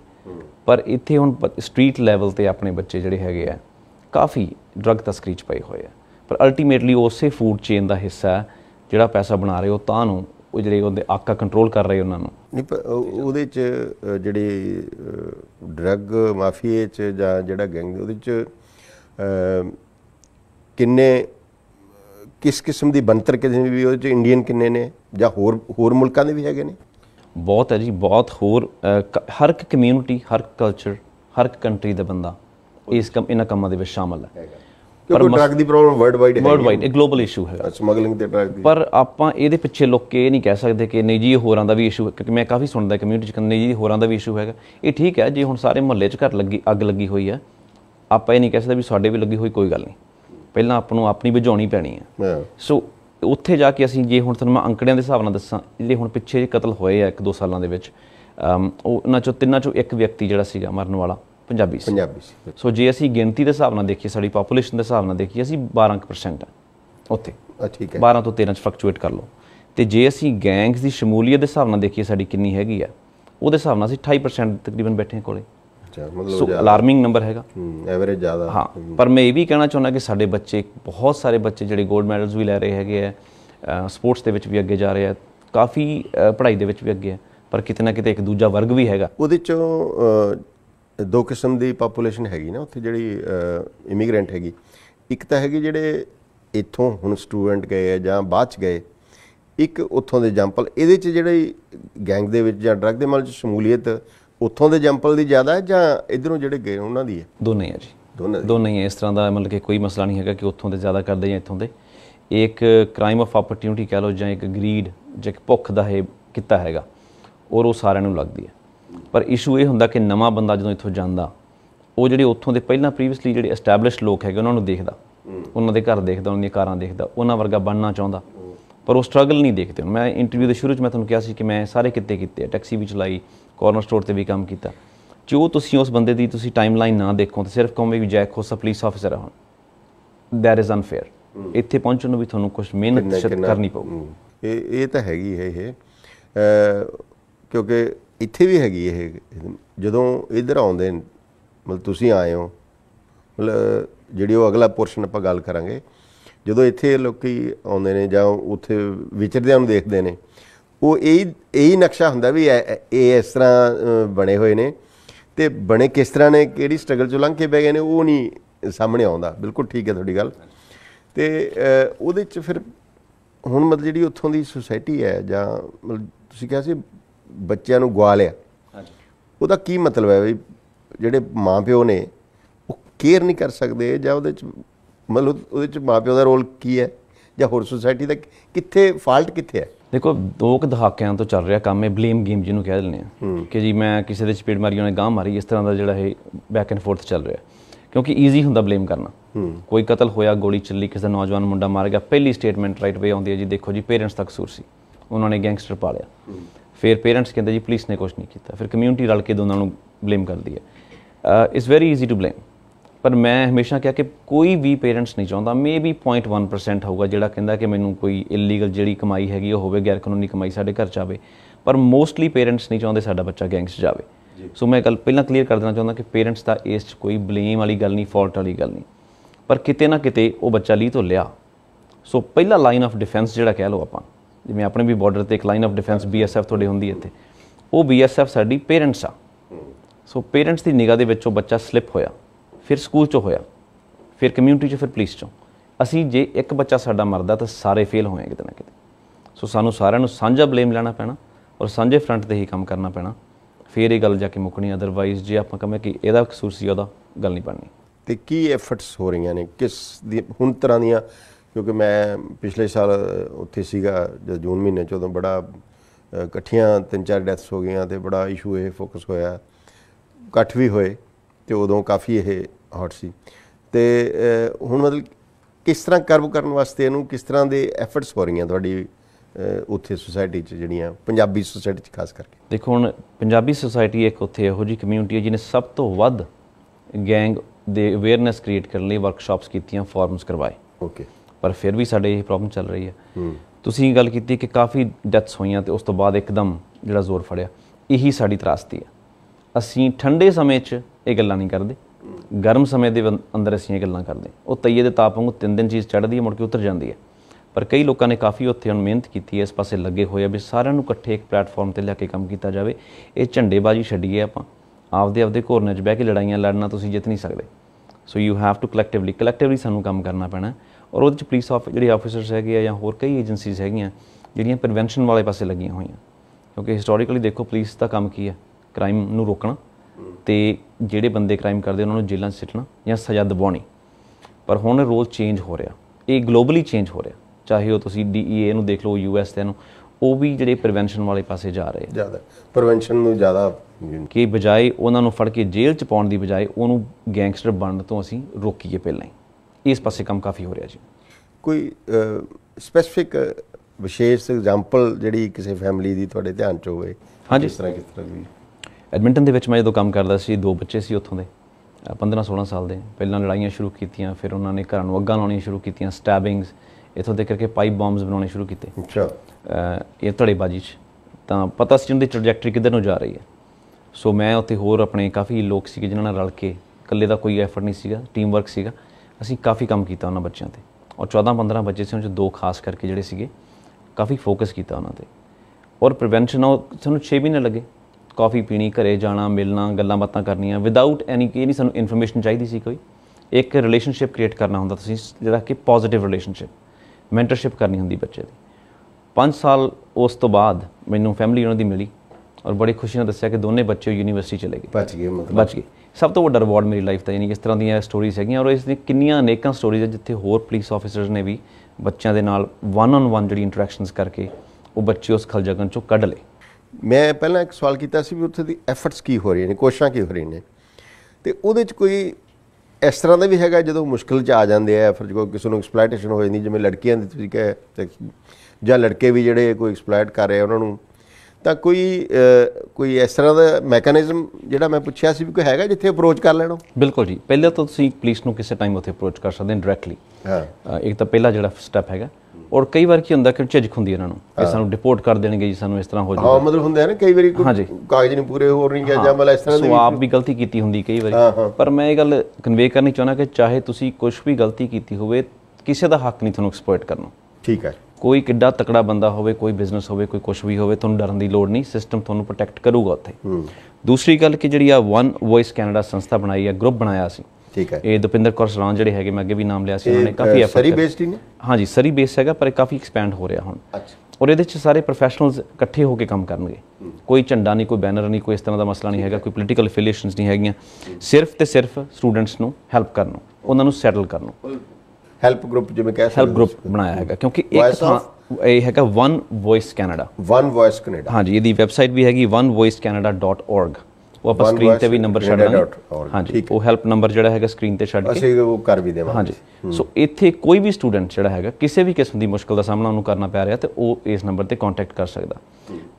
ਪਰ ਇੱਥੇ ਹੁਣ ਸਟਰੀਟ ਲੈਵਲ ਤੇ ਆਪਣੇ ਬੱਚੇ ਜਿਹੜੇ ਹੈਗੇ ਆ ਕਾਫੀ ਡਰਗ ਤਸਕਰੀ ਚ ਪਏ ਹੋਏ ਆ ਪਰ ਅਲਟੀਮੇਟਲੀ ਉਸੇ ਫੂਡ ਚੇਨ ਦਾ ਹਿੱਸਾ ਜਿਹੜਾ ਪੈਸਾ ਬਣਾ ਰਹੇ ਹੋ ਤਾਂ ਨੂੰ ਉਹ ਜਿਹੜੇ ਉਹਦੇ ਆਕਾ ਕੰਟਰੋਲ ਕਰ ਰਹੇ ਉਹਨਾਂ ਨੂੰ ਨਹੀਂ ਉਹਦੇ ਚ ਜਿਹੜੇ ਡਰੱਗ ਮਾਫੀਏ ਚ ਜਾਂ ਜਿਹੜਾ ਗੈਂਗ ਉਹਦੇ ਚ ਕਿੰਨੇ ਕਿਸ ਕਿਸਮ ਦੀ ਬੰਤਰ ਕਿਸੇ ਵੀ ਉਹਦੇ ਚ ਇੰਡੀਅਨ ਕਿੰਨੇ ਨੇ ਜਾਂ ਹੋਰ ਹੋਰ ਮੁਲਕਾਂ ਦੇ ਵੀ ਹੈਗੇ ਨੇ ਬਹੁਤ ਹੈ ਜੀ ਬਹੁਤ ਹੋਰ ਹਰ ਇੱਕ ਕਮਿਊਨਿਟੀ ਹਰ ਕਲਚਰ ਹਰ ਇੱਕ ਕੰਟਰੀ ਦਾ ਬੰਦਾ ਇਸ ਕੰਮ ਇਹਨਾਂ ਕੰਮਾਂ ਦੇ ਵਿੱਚ ਸ਼ਾਮਲ ਹੈ ਪਰ ਡਰਗ ਦੀ ਪ੍ਰੋਬਲਮ ਵਰਲਡ ਵਾਈਡ ਹੈ ਵਰਲਡ ਵਾਈਡ ਇਹ ਗਲੋਬਲ ਇਸ਼ੂ ਹੈ ਸਮਗਲਿੰਗ ਤੇ ਡਰਗ ਦੀ ਪਰ ਆਪਾਂ ਇਹਦੇ ਪਿੱਛੇ ਲੁੱਕ ਕੇ ਇਹ ਨਹੀਂ ਕਹਿ ਸਕਦੇ ਕਿ ਨਹੀਂ ਜੀ ਇਹ ਹੋਰਾਂ ਦਾ ਵੀ ਇਸ਼ੂ ਹੈ ਕਿਉਂਕਿ ਮੈਂ ਕਾਫੀ ਸੁਣਦਾ ਕਮਿਊਨਿਟੀ ਚ ਕਹਿੰਦੇ ਜੀ ਹੋਰਾਂ ਦਾ ਵੀ ਇਸ਼ੂ ਹੈਗਾ ਇਹ ਠੀਕ ਹੈ ਜੇ ਹੁਣ ਸਾਰੇ ਮੁਹੱਲੇ 'ਚ ਘਰ ਲੱਗੀ ਅੱਗ ਲੱਗੀ ਹੋਈ ਹੈ ਆਪਾਂ ਇਹ ਨਹੀਂ ਕਹਿ ਸਕਦੇ ਵੀ ਸਾਡੇ ਵੀ ਲੱਗੀ ਹੋਈ ਕੋਈ ਗੱਲ ਨਹੀਂ ਪਹਿਲਾਂ ਆਪ ਨੂੰ ਆਪਣੀ ਬੁਝਾਉਣੀ ਪੈਣੀ ਹੈ ਸੋ ਉੱਥੇ ਜਾ ਕੇ ਅਸੀਂ ਜੇ ਹੁਣ ਤੁਹਾਨੂੰ ਮੈਂ ਅੰਕੜਿਆਂ ਦੇ ਹਿਸਾਬ ਨਾਲ ਦੱਸਾਂ ਜਿਹੜੇ ਹੁਣ ਪਿੱਛੇ ਜੇ ਕਤਲ ਹੋਏ ਆ 1-2 ਸਾਲਾਂ ਦੇ ਵਿੱਚ ਉਹ ਉਹਨਾਂ ਚੋਂ ਤਿੰਨਾਂ ਚੋਂ ਇੱਕ ਵਿਅਕਤੀ ਜਿਹੜਾ ਸੀਗਾ ਮਰਨ ਵਾਲਾ ਪੰਜਾਬੀ ਸੀ ਪੰਜਾਬੀ ਸੀ ਸੋ ਜੇ ਅਸੀਂ ਗਿਣਤੀ ਦੇ ਹਿਸਾਬ ਨਾਲ ਦੇਖੀਏ ਸਾਡੀ ਪੋਪੂਲੇਸ਼ਨ ਦੇ ਹਿਸਾਬ ਨਾਲ ਦੇਖੀਏ ਅਸੀਂ 12% ਆ ਉੱਥੇ ਠੀਕ ਹੈ 12 ਤੋਂ 13 ਚ ਫਲਕਚੁਏਟ ਕਰ ਲਓ ਤੇ ਜੇ ਅਸੀਂ ਗੈਂਗਸ ਦੀ ਸ਼ਮੂਲੀਅਤ ਦੇ ਹਿਸਾਬ ਨਾਲ ਦੇਖੀਏ ਸਾਡੀ ਕਿੰਨੀ ਹੈਗੀ ਆ ਉਹਦੇ ਹਿਸਾਬ ਨਾਲ ਅਸੀਂ 28% ਤਕਰੀਬਨ ਬੈਠੇ ਕੋਲੇ ਅੱਛਾ ਮਤਲਬ ਸੋ ਅਲਾਰਮਿੰਗ ਨੰਬਰ ਹੈਗਾ ਹਮ ਐਵਰੇਜ ਜ਼ਿਆਦਾ ਹਾਂ ਪਰ ਮੈਂ ਇਹ ਵੀ ਕਹਿਣਾ ਚਾਹੁੰਦਾ ਕਿ ਸਾਡੇ ਬੱਚੇ ਬਹੁਤ ਸਾਰੇ ਬੱਚੇ ਜਿਹੜੇ 골ਡ ਮੈਡਲਸ ਵੀ ਲੈ ਰਹੇ ਹੈਗੇ ਆ ਸਪੋਰਟਸ ਦੇ ਵਿੱਚ ਵੀ ਅੱਗੇ ਜਾ ਰਹੇ ਆ ਕਾਫੀ ਪੜ੍ਹਾਈ ਦੇ ਵਿੱਚ ਵੀ ਅੱਗੇ ਆ ਪਰ ਕਿਤੇ ਨਾ ਕਿਤੇ ਇੱਕ ਦੂਜਾ ਵਰਗ ਵੀ ਹੈਗਾ ਉਹਦੇ ਚੋਂ ਦੋ ਕਿਸਮ ਦੀ ਪੋਪੂਲੇਸ਼ਨ ਹੈਗੀ ਨਾ ਉੱਥੇ ਜਿਹੜੀ ਇਮੀਗ੍ਰੈਂਟ ਹੈਗੀ ਇੱਕ ਤਾਂ ਹੈਗੀ ਜਿਹੜੇ ਇੱਥੋਂ ਹੁਣ ਸਟੂਡੈਂਟ ਗਏ ਆ ਜਾਂ ਬਾਅਦ ਚ ਗਏ ਇੱਕ ਉੱਥੋਂ ਦੇ ਜੰਪਲ ਇਹਦੇ ਚ ਜਿਹੜੇ ਗੈਂਗ ਦੇ ਵਿੱਚ ਜਾਂ ਡਰੱਗ ਦੇ ਮਾਲ ਚ ਸ਼ਮੂਲੀਅਤ ਉੱਥੋਂ ਦੇ ਜੰਪਲ ਦੀ ਜ਼ਿਆਦਾ ਹੈ ਜਾਂ ਇਧਰੋਂ ਜਿਹੜੇ ਗਏ ਉਹਨਾਂ ਦੀ ਹੈ ਦੋਨੇ ਆ ਜੀ ਦੋਨੇ ਦੋਨੇ ਹੀ ਇਸ ਤਰ੍ਹਾਂ ਦਾ ਮਤਲਬ ਕਿ ਕੋਈ ਮਸਲਾ ਨਹੀਂ ਹੈਗਾ ਕਿ ਉੱਥੋਂ ਦੇ ਜ਼ਿਆਦਾ ਕਰਦੇ ਜਾਂ ਇੱਥੋਂ ਦੇ ਇੱਕ ਕ੍ਰਾਈਮ ਆਫ ਓਪਰਚ्युनिटी ਕਹ ਲਓ ਜਾਂ ਇੱਕ ਗਰੀਡ ਜਾਂ ਇੱਕ ਭੁੱਖ ਦਾ ਹੈ ਕੀਤਾ ਹੈਗਾ ਔਰ ਉਹ ਸਾਰਿਆਂ ਨੂੰ ਲੱਗਦੀ ਹੈ ਪਰ ਇਸ਼ੂ ਇਹ ਹੁੰਦਾ ਕਿ ਨਵਾਂ ਬੰਦਾ ਜਦੋਂ ਇੱਥੋਂ ਜਾਂਦਾ ਉਹ ਜਿਹੜੇ ਉੱਥੋਂ ਦੇ ਪਹਿਲਾਂ ਪ੍ਰੀਵੀਅਸਲੀ ਜਿਹੜੇ ਐਸਟੈਬਲਿਸ਼ਡ ਲੋਕ ਹੈਗੇ ਉਹਨਾਂ ਨੂੰ ਦੇਖਦਾ ਉਹਨਾਂ ਦੇ ਘਰ ਦੇਖਦਾ ਉਹਨਾਂ ਦੀਆਂ ਕਾਰਾਂ ਦੇਖਦਾ ਉਹਨਾਂ ਵਰਗਾ ਬਣਨਾ ਚਾਹੁੰਦਾ ਪਰ ਉਹ ਸਟਰਗਲ ਨਹੀਂ ਦੇਖਦੇ ਮੈਂ ਇੰਟਰਵਿਊ ਦੇ ਸ਼ੁਰੂ 'ਚ ਮੈਂ ਤੁਹਾਨੂੰ ਕਿਹਾ ਸੀ ਕਿ ਮੈਂ ਸਾਰੇ ਕਿਤੇ ਕੀਤੇ ਆ ਟੈਕਸੀ ਵੀ ਚਲਾਈ ਕਾਰਨਰ ਸਟੋਰ ਤੇ ਵੀ ਕੰਮ ਕੀਤਾ ਜੋ ਤੁਸੀਂ ਉਸ ਬੰਦੇ ਦੀ ਤੁਸੀਂ ਟਾਈਮਲਾਈਨ ਨਾ ਦੇਖੋ ਤੇ ਸਿਰਫ ਕਹੋਗੇ ਵੀ ਜੈਕ ਹੋਸਾ ਪੁਲਿਸ ਆਫੀਸਰ ਹੈ ਹੁਣ ਦੈਟ ਇਜ਼ ਅਨਫੇਅਰ ਇੱਥੇ ਪਹੁੰਚਣ ਨੂੰ ਵੀ ਤੁਹਾਨੂੰ ਕੁਝ ਮਿਹਨਤ ਕਰਨੀ ਪਊਗੀ ਇਹ ਇਹ ਤਾਂ ਹੈਗੀ ਹੈ ਇਹ ਕਿਉਂਕਿ ਇੱਥੇ ਵੀ ਹੈਗੀ ਇਹ ਜਦੋਂ ਇਧਰ ਆਉਂਦੇ ਮਤਲਬ ਤੁਸੀਂ ਆਏ ਹੋ ਮਤਲਬ ਜਿਹੜੀ ਉਹ ਅਗਲਾ ਪੋਰਸ਼ਨ ਆਪਾਂ ਗੱਲ ਕਰਾਂਗੇ ਜਦੋਂ ਇੱਥੇ ਲੋਕੀ ਆਉਂਦੇ ਨੇ ਜਾਂ ਉੱਥੇ ਵਿਚਰਦਿਆਂ ਨੂੰ ਦੇਖਦੇ ਨੇ ਉਹ ਇਹੀ ਇਹੀ ਨਕਸ਼ਾ ਹੁੰਦਾ ਵੀ ਇਹ ਇਸ ਤਰ੍ਹਾਂ ਬਣੇ ਹੋਏ ਨੇ ਤੇ ਬਣੇ ਕਿਸ ਤਰ੍ਹਾਂ ਨੇ ਕਿਹੜੀ ਸਟਰਗਲ ਚੋਂ ਲੰਘ ਕੇ ਬਹਿ ਗਏ ਨੇ ਉਹ ਨਹੀਂ ਸਾਹਮਣੇ ਆਉਂਦਾ ਬਿਲਕੁਲ ਠੀਕ ਹੈ ਤੁਹਾਡੀ ਗੱਲ ਤੇ ਉਹਦੇ ਚ ਫਿਰ ਹੁਣ ਮਤਲਬ ਜਿਹੜੀ ਉੱਥੋਂ ਦੀ ਸੋਸਾਇਟੀ ਹੈ ਜਾਂ ਮਤਲਬ ਤੁਸੀਂ ਕਿਹਾ ਸੀ ਬੱਚਿਆਂ ਨੂੰ ਗਵਾ ਲਿਆ ਹਾਂਜੀ ਉਹਦਾ ਕੀ ਮਤਲਬ ਹੈ ਵੀ ਜਿਹੜੇ ਮਾਪਿਓ ਨੇ ਉਹ ਕੇਅਰ ਨਹੀਂ ਕਰ ਸਕਦੇ ਜਾਂ ਉਹਦੇ ਚ ਮਤਲਬ ਉਹਦੇ ਚ ਮਾਪਿਓ ਦਾ ਰੋਲ ਕੀ ਹੈ ਜਾਂ ਹੋਰ ਸੋਸਾਇਟੀ ਦਾ ਕਿੱਥੇ ਫਾਲਟ ਕਿੱਥੇ ਹੈ ਦੇਖੋ ਦੋ ਕੁ ਦਹਾਕਿਆਂ ਤੋਂ ਚੱਲ ਰਿਹਾ ਕੰਮ ਹੈ ਬਲੇਮ ਗੇਮ ਜਿਹਨੂੰ ਕਹਿ ਦਿੰਦੇ ਆ ਕਿ ਜੀ ਮੈਂ ਕਿਸੇ ਦੇ ਚਪੇੜ ਮਾਰੀ ਉਹਨੇ ਗਾਂ ਮਾਰੀ ਇਸ ਤਰ੍ਹਾਂ ਦਾ ਜਿਹੜਾ ਇਹ ਬੈਕ ਐਂਡ ਫੋਰਥ ਚੱਲ ਰਿਹਾ ਕਿਉਂਕਿ ਈਜ਼ੀ ਹੁੰਦਾ ਬਲੇਮ ਕਰਨਾ ਕੋਈ ਕਤਲ ਹੋਇਆ ਗੋਲੀ ਚੱਲੀ ਕਿਸੇ ਨੌਜਵਾਨ ਮੁੰਡਾ ਮਾਰ ਗਿਆ ਪਹਿਲੀ ਸਟੇਟਮੈਂਟ ਰਾਈਟ ਵੇ ਆਉਂਦੀ ਹੈ ਜੀ ਦੇਖੋ ਜੀ ਪੇਰੈਂਟਸ ਦਾ ਕਸੂਰ ਸੀ ਉਹਨਾਂ ਨੇ ਗੈਂਗਸਟਰ ਪਾਲਿਆ ਫਿਰ ਪੇਰੈਂਟਸ ਕਹਿੰਦੇ ਜੀ ਪੁਲਿਸ ਨੇ ਕੁਝ ਨਹੀਂ ਕੀਤਾ ਫਿਰ ਕਮਿਊਨਿਟੀ ਰਲ ਕੇ ਦੋਨਾਂ ਨੂੰ ਬਲੇਮ ਕਰਦੀ ਹੈ it's very easy to blame ਪਰ ਮੈਂ ਹਮੇਸ਼ਾ ਕਿਹਾ ਕਿ ਕੋਈ ਵੀ ਪੇਰੈਂਟਸ ਨਹੀਂ ਚਾਹੁੰਦਾ ਮੇਬੀ 0.1% ਹੋਊਗਾ ਜਿਹੜਾ ਕਹਿੰਦਾ ਕਿ ਮੈਨੂੰ ਕੋਈ ਇਲੀਗਲ ਜਿਹੜੀ ਕਮਾਈ ਹੈਗੀ ਉਹ ਹੋਵੇ ਗੈਰ ਕਾਨੂੰਨੀ ਕਮਾਈ ਸਾਡੇ ਘਰ ਚ ਆਵੇ ਪਰ ਮੋਸਟਲੀ ਪੇਰੈਂਟਸ ਨਹੀਂ ਚਾਹੁੰਦੇ ਸਾਡਾ ਬੱਚਾ ਗੈਂਗਸ ਜਾਵੇ ਸੋ ਮੈਂ ਕੱਲ ਪਹਿਲਾਂ ਕਲੀਅਰ ਕਰ ਦੇਣਾ ਚਾਹੁੰਦਾ ਕਿ ਪੇਰੈਂਟਸ ਦਾ ਇਸ 'ਚ ਕੋਈ ਬਲੇਮ ਵਾਲੀ ਗੱਲ ਨਹੀਂ ਫਾਲਟ ਵਾਲੀ ਗੱਲ ਨਹੀਂ ਪਰ ਕਿਤੇ ਨਾ ਕਿਤੇ ਉਹ ਬੱਚਾ ਲਈ ਤੋਂ ਲਿਆ ਸੋ ਪਹਿਲਾ ਲਾਈਨ ਆਫ ਡਿਫੈਂਸ ਜਿਹੜਾ ਕਹਿ ਲਓ ਆਪਾਂ ਜਿਵੇਂ ਆਪਣੇ ਵੀ ਬਾਰਡਰ ਤੇ ਇੱਕ ਲਾਈਨ ਆਫ ਡਿਫੈਂਸ ਬੀਐਸਐਫ ਤੁਹਾਡੇ ਹੁੰਦੀ ਇੱਥੇ ਉਹ ਬੀਐਸਐਫ ਸਾਡੀ ਪੇਰੈਂਟਸ ਆ ਸੋ ਪੇਰੈਂਟਸ ਦੀ ਨਿਗਾਹ ਦੇ ਵਿੱਚੋਂ ਬੱਚਾ ਸਲਿਪ ਹੋਇਆ ਫਿਰ ਸਕੂਲ 'ਚ ਹੋਇਆ ਫਿਰ ਕਮਿਊਨਿਟੀ 'ਚ ਫਿਰ ਪੁਲਿਸ 'ਚ ਅਸੀਂ ਜੇ ਇੱਕ ਬੱਚਾ ਸਾਡਾ ਮਰਦਾ ਤਾਂ ਸਾਰੇ ਫੇਲ ਹੋਏ ਕਿਤੇ ਨਾ ਕਿਤੇ ਸੋ ਸਾਨੂੰ ਸਾਰਿਆਂ ਨੂੰ ਸਾਂਝਾ ਬਲੇਮ ਲੈਣਾ ਪੈਣਾ ਔਰ ਸਾਂਝੇ ਫਰੰਟ ਤੇ ਹੀ ਕੰਮ ਕਰਨਾ ਪੈਣਾ ਫਿਰ ਇਹ ਗੱਲ ਜਾ ਕੇ ਮੁੱਕਣੀ ਅਦਰਵਾਈਜ਼ ਜੇ ਆਪਾਂ ਕਹਿੰਦੇ ਕਿ ਇਹਦਾ ਕਸੂਰ ਸੀ ਉਹਦਾ ਗੱਲ ਨਹੀਂ ਬਣਨੀ ਤੇ ਕੀ ਐਫਰਟਸ ਹੋ ਰਹੀਆਂ ਨੇ ਕਿਸ ਦੀ ਹੁਣ ਤਰ੍ਹਾਂ ਦੀਆਂ ਕਿਉਂਕਿ ਮੈਂ ਪਿਛਲੇ ਸਾਲ ਉੱਥੇ ਸੀਗਾ ਜਦ ਜੂਨ ਮਹੀਨੇ ਚ ਉਦੋਂ ਬੜਾ ਇਕੱਠੀਆਂ ਤਿੰਨ ਚਾਰ ਡੈਥਸ ਹੋ ਗਈਆਂ ਤੇ ਬੜਾ ਇਸ਼ੂ ਇਹ ਫੋਕਸ ਹੋਇਆ ਇਕੱਠ ਵੀ ਹੋਏ ਤੇ ਉਦੋਂ ਕਾਫੀ ਇਹ ਹੌਟ ਸੀ ਤੇ ਹੁਣ ਮਤਲਬ ਕਿਸ ਤਰ੍ਹਾਂ ਕਰਵ ਕਰਨ ਵਾਸਤੇ ਇਹਨੂੰ ਕਿਸ ਤਰ੍ਹਾਂ ਦੇ ਐਫਰਟਸ ਹੋ ਰਹੀਆਂ ਤੁਹਾਡੀ ਉੱਥੇ ਸੁਸਾਇਟੀ 'ਚ ਜਿਹੜੀਆਂ ਪੰਜਾਬੀ ਸੁਸਾਇਟੀ 'ਚ ਖਾਸ ਕਰਕੇ ਦੇਖੋ ਹੁਣ ਪੰਜਾਬੀ ਸੁਸਾਇਟੀ ਇੱਕ ਉੱਥੇ ਇਹੋ ਜੀ ਕਮਿਊਨਿਟੀ ਹੈ ਜਿਹਨੇ ਸਭ ਤੋਂ ਵੱਧ ਗੈਂਗ ਦੇ ਅਵੇਅਰਨੈਸ ਕ੍ਰੀਏਟ ਕਰਨ ਲਈ ਵਰਕਸ਼ਾਪਸ ਕੀਤੀਆਂ ਫੋਰਮਸ ਕਰਵਾਏ ਓਕੇ ਪਰ ਫਿਰ ਵੀ ਸਾਡੇ ਇਹ ਪ੍ਰੋਬਲਮ ਚੱਲ ਰਹੀ ਹੈ ਤੁਸੀਂ ਗੱਲ ਕੀਤੀ ਕਿ ਕਾਫੀ ਡੈਥਸ ਹੋਈਆਂ ਤੇ ਉਸ ਤੋਂ ਬਾਅਦ ਇੱਕਦਮ ਜਿਹੜਾ ਜ਼ੋਰ ਫੜਿਆ ਇਹੀ ਸਾਡੀ ਤਰਾਸਤੀ ਹੈ ਅਸੀਂ ਠੰਡੇ ਸਮੇਂ 'ਚ ਇਹ ਗੱਲਾਂ ਨਹੀਂ ਕਰਦੇ ਗਰਮ ਸਮੇਂ ਦੇ ਅੰਦਰ ਅਸੀਂ ਇਹ ਗੱਲਾਂ ਕਰਦੇ ਉਹ ਤਈਏ ਦੇ ਤਾਪ ਵਾਂਗੂ ਤਿੰਨ ਦਿਨ ਚੀਜ਼ ਚੜਦੀ ਹੈ ਮੁੜ ਕੇ ਉਤਰ ਜਾਂਦੀ ਹੈ ਪਰ ਕਈ ਲੋਕਾਂ ਨੇ ਕਾਫੀ ਉੱਥੇ ਹੁਣ ਮਿਹਨਤ ਕੀਤੀ ਹੈ ਇਸ ਪਾਸੇ ਲੱਗੇ ਹੋਏ ਆ ਵੀ ਸਾਰਿਆਂ ਨੂੰ ਇਕੱਠੇ ਇੱਕ ਪਲੇਟਫਾਰਮ ਤੇ ਲਿਆ ਕੇ ਕੰਮ ਕੀਤਾ ਜਾਵੇ ਇਹ ਝੰਡੇਬਾਜ਼ੀ ਛੱਡੀਏ ਆਪਾਂ ਆਪਦੇ ਆਪਦੇ ਘੋਰਨੇ 'ਚ ਬਹਿ ਕੇ ਲੜਾਈਆਂ ਲੜਨਾ ਤੁਸੀਂ ਜਿੱਤ ਨਹੀਂ ਸਕਦੇ so you have to collectively collectively ਸਾਨੂੰ ਕੰਮ ਕਰਨਾ ਪੈਣਾ ਔਰ ਉਹਦੇ ਚ ਪੁਲਿਸ ਆਫ ਜਿਹੜੇ ਆਫੀਸਰਸ ਹੈਗੇ ਆ ਜਾਂ ਹੋਰ ਕਈ ਏਜੰਸੀਜ਼ ਹੈਗੀਆਂ ਜਿਹੜੀਆਂ ਪ੍ਰੀਵੈਂਸ਼ਨ ਵਾਲੇ ਪਾਸੇ ਲੱਗੀਆਂ ਹੋਈਆਂ ਕਿਉਂਕਿ ਹਿਸਟੋਰੀਕਲੀ ਦੇਖੋ ਪੁਲਿਸ ਦਾ ਕੰਮ ਕੀ ਹੈ ਕ੍ਰਾਈਮ ਨੂੰ ਰੋਕਣਾ ਤੇ ਜਿਹੜੇ ਬੰਦੇ ਕ੍ਰਾਈਮ ਕਰਦੇ ਉਹਨਾਂ ਨੂੰ ਜੇਲ੍ਹਾਂ 'ਚ ਸਿੱਟਣਾ ਜਾਂ ਸਜ਼ਾ ਦਿਵਾਉਣੀ ਪਰ ਹੁਣ ਰੋਲ ਚੇਂਜ ਹੋ ਰਿਹਾ ਇਹ ਗਲੋਬਲੀ ਚੇਂਜ ਹੋ ਰਿਹਾ ਚਾਹੇ ਉਹ ਤੁਸੀਂ ਡੀਈਏ e ਨੂੰ ਦੇਖ ਲਓ ਯੂਐਸ ਤੇ ਨੂੰ ਉਹ ਵੀ ਜਿਹੜੇ ਪ੍ਰੀਵੈਂਸ਼ਨ ਵਾਲੇ ਪਾਸੇ ਜਾ ਰਹੇ ਜਿਆਦਾ ਪ੍ਰੀਵੈਂਸ਼ਨ ਨੂੰ ਜਿਆਦਾ ਕੀ ਬਜਾਏ ਉਹਨਾਂ ਨੂੰ ਫੜ ਕੇ ਜੇਲ੍ਹ ਚ ਪਾਉਣ ਦੀ ਬਜਾਏ ਉਹਨੂੰ ਗੈਂਗਸਟਰ ਬਣਨ ਤੋਂ ਅਸੀਂ ਰੋਕੀਏ ਪਹਿਲਾਂ ਹੀ ਇਸ ਪਾਸੇ ਕੰਮ ਕਾਫੀ ਹੋ ਰਿਹਾ ਜੀ ਕੋਈ ਸਪੈਸਿਫਿਕ ਵਿਸ਼ੇਸ਼ ਐਗਜ਼ਾਮਪਲ ਜਿਹੜੀ ਕਿਸੇ ਫੈਮਿਲੀ ਦੀ ਤੁਹਾਡੇ ਧਿਆਨ ਚ ਹੋਵੇ ਹਾਂਜੀ ਇਸ ਤਰ੍ਹਾਂ ਕਿਸ ਤਰ੍ਹਾਂ ਦੀ ਐਡਮਿੰਟਨ ਦੇ ਵਿੱਚ ਮੈਂ ਜਦੋਂ ਕੰਮ ਕਰਦਾ ਸੀ ਦੋ ਬੱਚੇ ਸੀ ਉੱਥੋਂ ਦੇ 15 16 ਸਾਲ ਦੇ ਪਹਿਲਾਂ ਲੜਾਈਆਂ ਸ਼ੁਰੂ ਕੀਤੀਆਂ ਫਿਰ ਉਹਨਾਂ ਨੇ ਘਰਾਂ ਨੂੰ ਅੱਗਾਂ ਲਾਉਣੀਆਂ ਸ਼ੁਰੂ ਕੀਤੀਆਂ ਸਟੈਬਿੰਗਸ ਇਥੋਂ ਦੇ ਕਰਕੇ ਪਾਈਪ ਬੰਬਸ ਬਣਾਉਣੇ ਸ਼ੁਰੂ ਕੀਤੇ ਅੱਛਾ ਇਹ ਧੜੇਬਾਜ਼ੀ 'ਚ ਤਾਂ ਪਤਾ ਸੀ ਉਹਦੀ ਟ੍ਰੈਜੈਕਟਰੀ ਕਿੱਧਰ ਨੂੰ ਜਾ ਰਹੀ ਹੈ ਸੋ ਮੈਂ ਉੱਥੇ ਹੋਰ ਆਪਣੇ ਕਾਫੀ ਲੋਕ ਸੀਗੇ ਜਿਨ੍ਹਾਂ ਨਾਲ ਰਲ ਕੇ ਇਕੱਲੇ ਦਾ ਕੋਈ ਐਫਰਟ ਨਹੀਂ ਸੀਗਾ ਟੀਮ ਵਰਕ ਸੀਗਾ ਅਸੀਂ ਕਾਫੀ ਕੰਮ ਕੀਤਾ ਉਹਨਾਂ ਬੱਚਿਆਂ ਤੇ ਔਰ 14-15 ਬੱਚੇ ਸੀ ਉਹਨਾਂ ਚ ਦੋ ਖਾਸ ਕਰਕੇ ਜਿਹੜੇ ਸੀਗੇ ਕਾਫੀ ਫੋਕਸ ਕੀਤਾ ਉਹਨਾਂ ਤੇ ਔਰ ਪ੍ਰੀਵੈਂਸ਼ਨ ਉਹ ਸਾਨੂੰ 6 ਮਹੀਨੇ ਲੱਗੇ ਕਾਫੀ ਪੀਣੀ ਘਰੇ ਜਾਣਾ ਮਿਲਣਾ ਗੱਲਾਂ ਬਾਤਾਂ ਕਰਨੀਆਂ ਵਿਦਆਊਟ ਐਨੀ ਕੀ ਨਹੀਂ ਸਾਨੂੰ ਇਨਫੋਰਮੇਸ਼ਨ ਚਾਹੀਦੀ ਸੀ ਕੋਈ ਇੱਕ ਰਿਲੇਸ਼ਨਸ਼ਿਪ ਕ੍ਰੀਏਟ ਕਰਨਾ ਹੁੰਦਾ ਤੁਸੀਂ ਜਿਹੜਾ ਕਿ ਪੋਜ਼ਿਟਿਵ ਰਿਲੇਸ਼ਨਸ਼ਿਪ ਮੈਂਟਰਸ਼ਿਪ ਕਰਨੀ ਹੁੰਦੀ ਬੱਚੇ ਦੀ 5 ਸਾਲ ਉਸ ਤੋਂ ਬਾਅਦ ਮੈਨੂੰ ਫੈਮਿਲੀ ਉਹਨਾਂ ਦੀ ਮਿਲੀ ਔਰ ਬੜੀ ਖੁਸ਼ੀ ਨਾਲ ਦੱਸਿਆ ਕਿ ਦੋਨੇ ਬੱਚੇ ਯੂਨੀਵਰਸਿਟੀ ਚਲੇ ਗਏ ਬਚ ਗਏ ਮਤਲਬ ਬਚ ਗਏ ਸਭ ਤੋਂ ਵੱਡਾ ਰਿਵਾਰਡ ਮੇਰੀ ਲਾਈਫ ਦਾ ਯਾਨੀ ਇਸ ਤਰ੍ਹਾਂ ਦੀਆਂ ਸਟੋਰੀਜ਼ ਹੈਗੀਆਂ ਔਰ ਇਸ ਦੀਆਂ ਕਿੰਨੀਆਂ ਅਨੇਕਾਂ ਸਟੋਰੀਜ਼ ਹੈ ਜਿੱਥੇ ਹੋਰ ਪੁਲਿਸ ਆਫੀਸਰਸ ਨੇ ਵੀ ਬੱਚਿਆਂ ਦੇ ਨਾਲ ਵਨ ਔਨ ਵਨ ਜਿਹੜੀ ਇੰਟਰੈਕਸ਼ਨਸ ਕਰਕੇ ਉਹ ਬੱਚੇ ਉਸ ਖਲਜਗਨ ਚੋਂ ਕੱਢ ਲਏ ਮੈਂ ਪਹਿਲਾਂ ਇੱਕ ਸਵਾਲ ਕੀਤਾ ਸੀ ਵੀ ਉੱਥੇ ਦੀ ਐਫਰਟਸ ਕੀ ਹੋ ਰਹੀਆਂ ਨੇ ਕੋਸ਼ਿਸ਼ਾਂ ਕੀ ਹੋ ਰਹੀਆਂ ਨੇ ਤੇ ਉਹਦੇ ਚ ਕੋਈ ਇਸ ਤਰ੍ਹਾਂ ਦਾ ਵੀ ਹੈਗਾ ਜਦੋਂ ਮੁਸ਼ਕਲ ਚ ਆ ਜਾਂਦੇ ਆ ਫਿਰ ਜੇ ਕੋਈ ਕਿਸੇ ਨੂੰ ਐਕਸਪਲੋਇਟੇਸ਼ਨ ਹੋ ਜਾਂਦੀ ਜਿਵੇਂ ਲੜਕੀਆਂ ਦੀ ਤੁਸੀਂ ਕਹੇ ਜਾਂ ਲੜਕੇ ਵੀ ਜਿਹੜੇ ਕੋਈ ਐਕਸਪਲੋਇਟ ਕਰ ਰਹੇ ਉਹਨਾਂ ਨੂੰ ਤਾਂ ਕੋਈ ਕੋਈ ਇਸ ਤਰ੍ਹਾਂ ਦਾ ਮੈਕੈਨਿਜ਼ਮ ਜਿਹੜਾ ਮੈਂ ਪੁੱਛਿਆ ਸੀ ਵੀ ਕੋਈ ਹੈਗਾ ਜਿੱਥੇ ਅਪਰੋਚ ਕਰ ਲੈਣਾ ਬਿਲਕੁਲ ਜੀ ਪਹਿਲਾਂ ਤਾਂ ਤੁਸੀਂ ਪੁਲਿਸ ਨੂੰ ਕਿਸੇ ਟਾਈਮ ਉੱਥੇ ਅਪਰੋਚ ਕਰ ਸਕਦੇ ਹੋ ਡਾਇਰੈਕਟਲੀ ਹਾਂ ਇੱਕ ਤਾਂ ਪਹਿਲਾ ਜਿਹੜਾ ਸਟੈਪ ਹੈਗਾ ਔਰ ਕਈ ਵਾਰ ਕੀ ਹੁੰਦਾ ਕਿ ਝਿਜਕ ਹੁੰਦੀ ਇਹਨਾਂ ਨੂੰ ਕਿ ਸਾਨੂੰ ਡਿਪੋਰਟ ਕਰ ਦੇਣਗੇ ਜੀ ਸਾਨੂੰ ਇਸ ਤਰ੍ਹਾਂ ਹੋ ਜਾਊਗਾ ਹਾਂ ਮਤਲਬ ਹੁੰਦਾ ਹੈ ਨਾ ਕਈ ਵਾਰੀ ਕਾਗਜ਼ ਨਹੀਂ ਪੂਰੇ ਹੋਰ ਨਹੀਂ ਗਿਆ ਜਾਂ ਮਤਲਬ ਇਸ ਤਰ੍ਹਾਂ ਦੀ ਸੋ ਆਪ ਵੀ ਗਲਤੀ ਕੀਤੀ ਹੁੰਦੀ ਕਈ ਵਾਰੀ ਪਰ ਮੈਂ ਇਹ ਗੱਲ ਕਨਵੇ ਕਰਨੀ ਚਾਹੁੰਦਾ ਕਿ ਚਾਹੇ ਤੁਸੀਂ ਕੁਝ ਵੀ ਗਲਤੀ ਕੀਤੀ ਹੋਵੇ ਕਿਸੇ ਦਾ ਹੱਕ ਨਹੀਂ ਤੁਹਾਨੂੰ ਐਕਸਪਲੋਇਟ ਕਰਨਾ ਠੀਕ ਹੈ ਕੋਈ ਕਿੱਡਾ ਤਕੜਾ ਬੰਦਾ ਹੋਵੇ ਕੋਈ ਬਿਜ਼ਨਸ ਹੋਵੇ ਕੋਈ ਕੁਝ ਵੀ ਹੋਵੇ ਤੁਹਾਨੂੰ ਡਰਨ ਦੀ ਲੋੜ ਨਹੀਂ ਸਿਸਟਮ ਤੁਹਾਨੂੰ ਪ੍ਰੋਟੈਕਟ ਕਰੂਗਾ ਉੱਥੇ ਦੂਸਰੀ ਗੱਲ ਕਿ ਜਿਹੜੀ ਆ ਵਨ ਵੌਇਸ ਕੈਨੇਡਾ ਸੰਸਥਾ ਬਣਾਈ ਹੈ ਗਰੁੱਪ ਬਣਾਇਆ ਸੀ ਠੀਕ ਹੈ ਇਹ ਦਪਿੰਦਰ ਕੌਰ ਸਰਾਂ ਜਿਹੜੇ ਹੈਗੇ ਮੈਂ ਅੱਗੇ ਵੀ ਨਾਮ ਲਿਆ ਸੀ ਉਹਨਾਂ ਨੇ ਕਾਫੀ ਐਫਰਟ ਸਰੀ ਬੇਸਡ ਹੀ ਨੇ ਹਾਂਜੀ ਸਰੀ ਬੇਸ ਹੈਗਾ ਪਰ ਇਹ ਕਾਫੀ ਐਕਸਪੈਂਡ ਹੋ ਰਿਹਾ ਹੁਣ ਅੱਛਾ ਔਰ ਇਹਦੇ ਚ ਸਾਰੇ ਪ੍ਰੋਫੈਸ਼ਨਲਸ ਇਕੱਠੇ ਹੋ ਕੇ ਕੰਮ ਕਰਨਗੇ ਕੋਈ ਝੰਡਾ ਨਹੀਂ ਕੋਈ ਬੈਨਰ ਨਹੀਂ ਕੋਈ ਇਸ ਤਰ੍ਹਾਂ ਦਾ ਮਸਲਾ ਨਹੀਂ ਹੈਗਾ ਕੋਈ ਪੋਲੀਟੀਕਲ ਅਫੀਲੀਏਸ਼ਨਸ ਨਹੀਂ ਹੈਗੀਆਂ ਸਿਰਫ ਤੇ ਸਿਰਫ ਸਟੂਡੈਂਟਸ ਨੂੰ ਹੈਲਪ ਕਰਨ ਨੂੰ ਉਹਨਾਂ ਨੂੰ ਸੈਟਲ ਕਰਨ ਨੂੰ ਹੈਲਪ ਗਰੁੱਪ ਜਿਵੇਂ ਕਹਿ ਸਕਦੇ ਹੈਲਪ ਗਰੁੱਪ ਬਣਾਇਆ ਹੈਗਾ ਕਿਉਂਕਿ ਇੱਕ ਤਾਂ ਇਹ ਹੈਗਾ one voice Canada one voice Canada ਹਾਂਜੀ ਇਹਦੀ ਵੈਬਸਾਈਟ ਵੀ ਹੈਗੀ onevoicecanada.org ਉਹ ਆਪਾਂ ਸਕਰੀਨ ਤੇ ਵੀ ਨੰਬਰ ਛੱਡ ਦਾਂਗੇ ਹਾਂਜੀ ਉਹ ਹੈਲਪ ਨੰਬਰ ਜਿਹੜਾ ਹੈਗਾ ਸਕਰੀਨ ਤੇ ਛੱਡ ਕੇ ਅਸੀਂ ਉਹ ਕਰ ਵੀ ਦੇਵਾਂਗੇ ਹਾਂਜੀ ਸੋ ਇੱਥੇ ਕੋਈ ਵੀ ਸਟੂਡੈਂਟ ਜਿਹੜਾ ਹੈਗਾ ਕਿਸੇ ਵੀ ਕਿਸਮ ਦੀ ਮੁਸ਼ਕਲ ਦਾ ਸਾਹਮਣਾ ਉਹਨੂੰ ਕਰਨਾ ਪੈ ਰਿਹਾ ਤੇ ਉਹ ਇਸ ਨੰਬਰ ਤੇ ਕੰਟੈਕਟ ਕਰ ਸਕਦਾ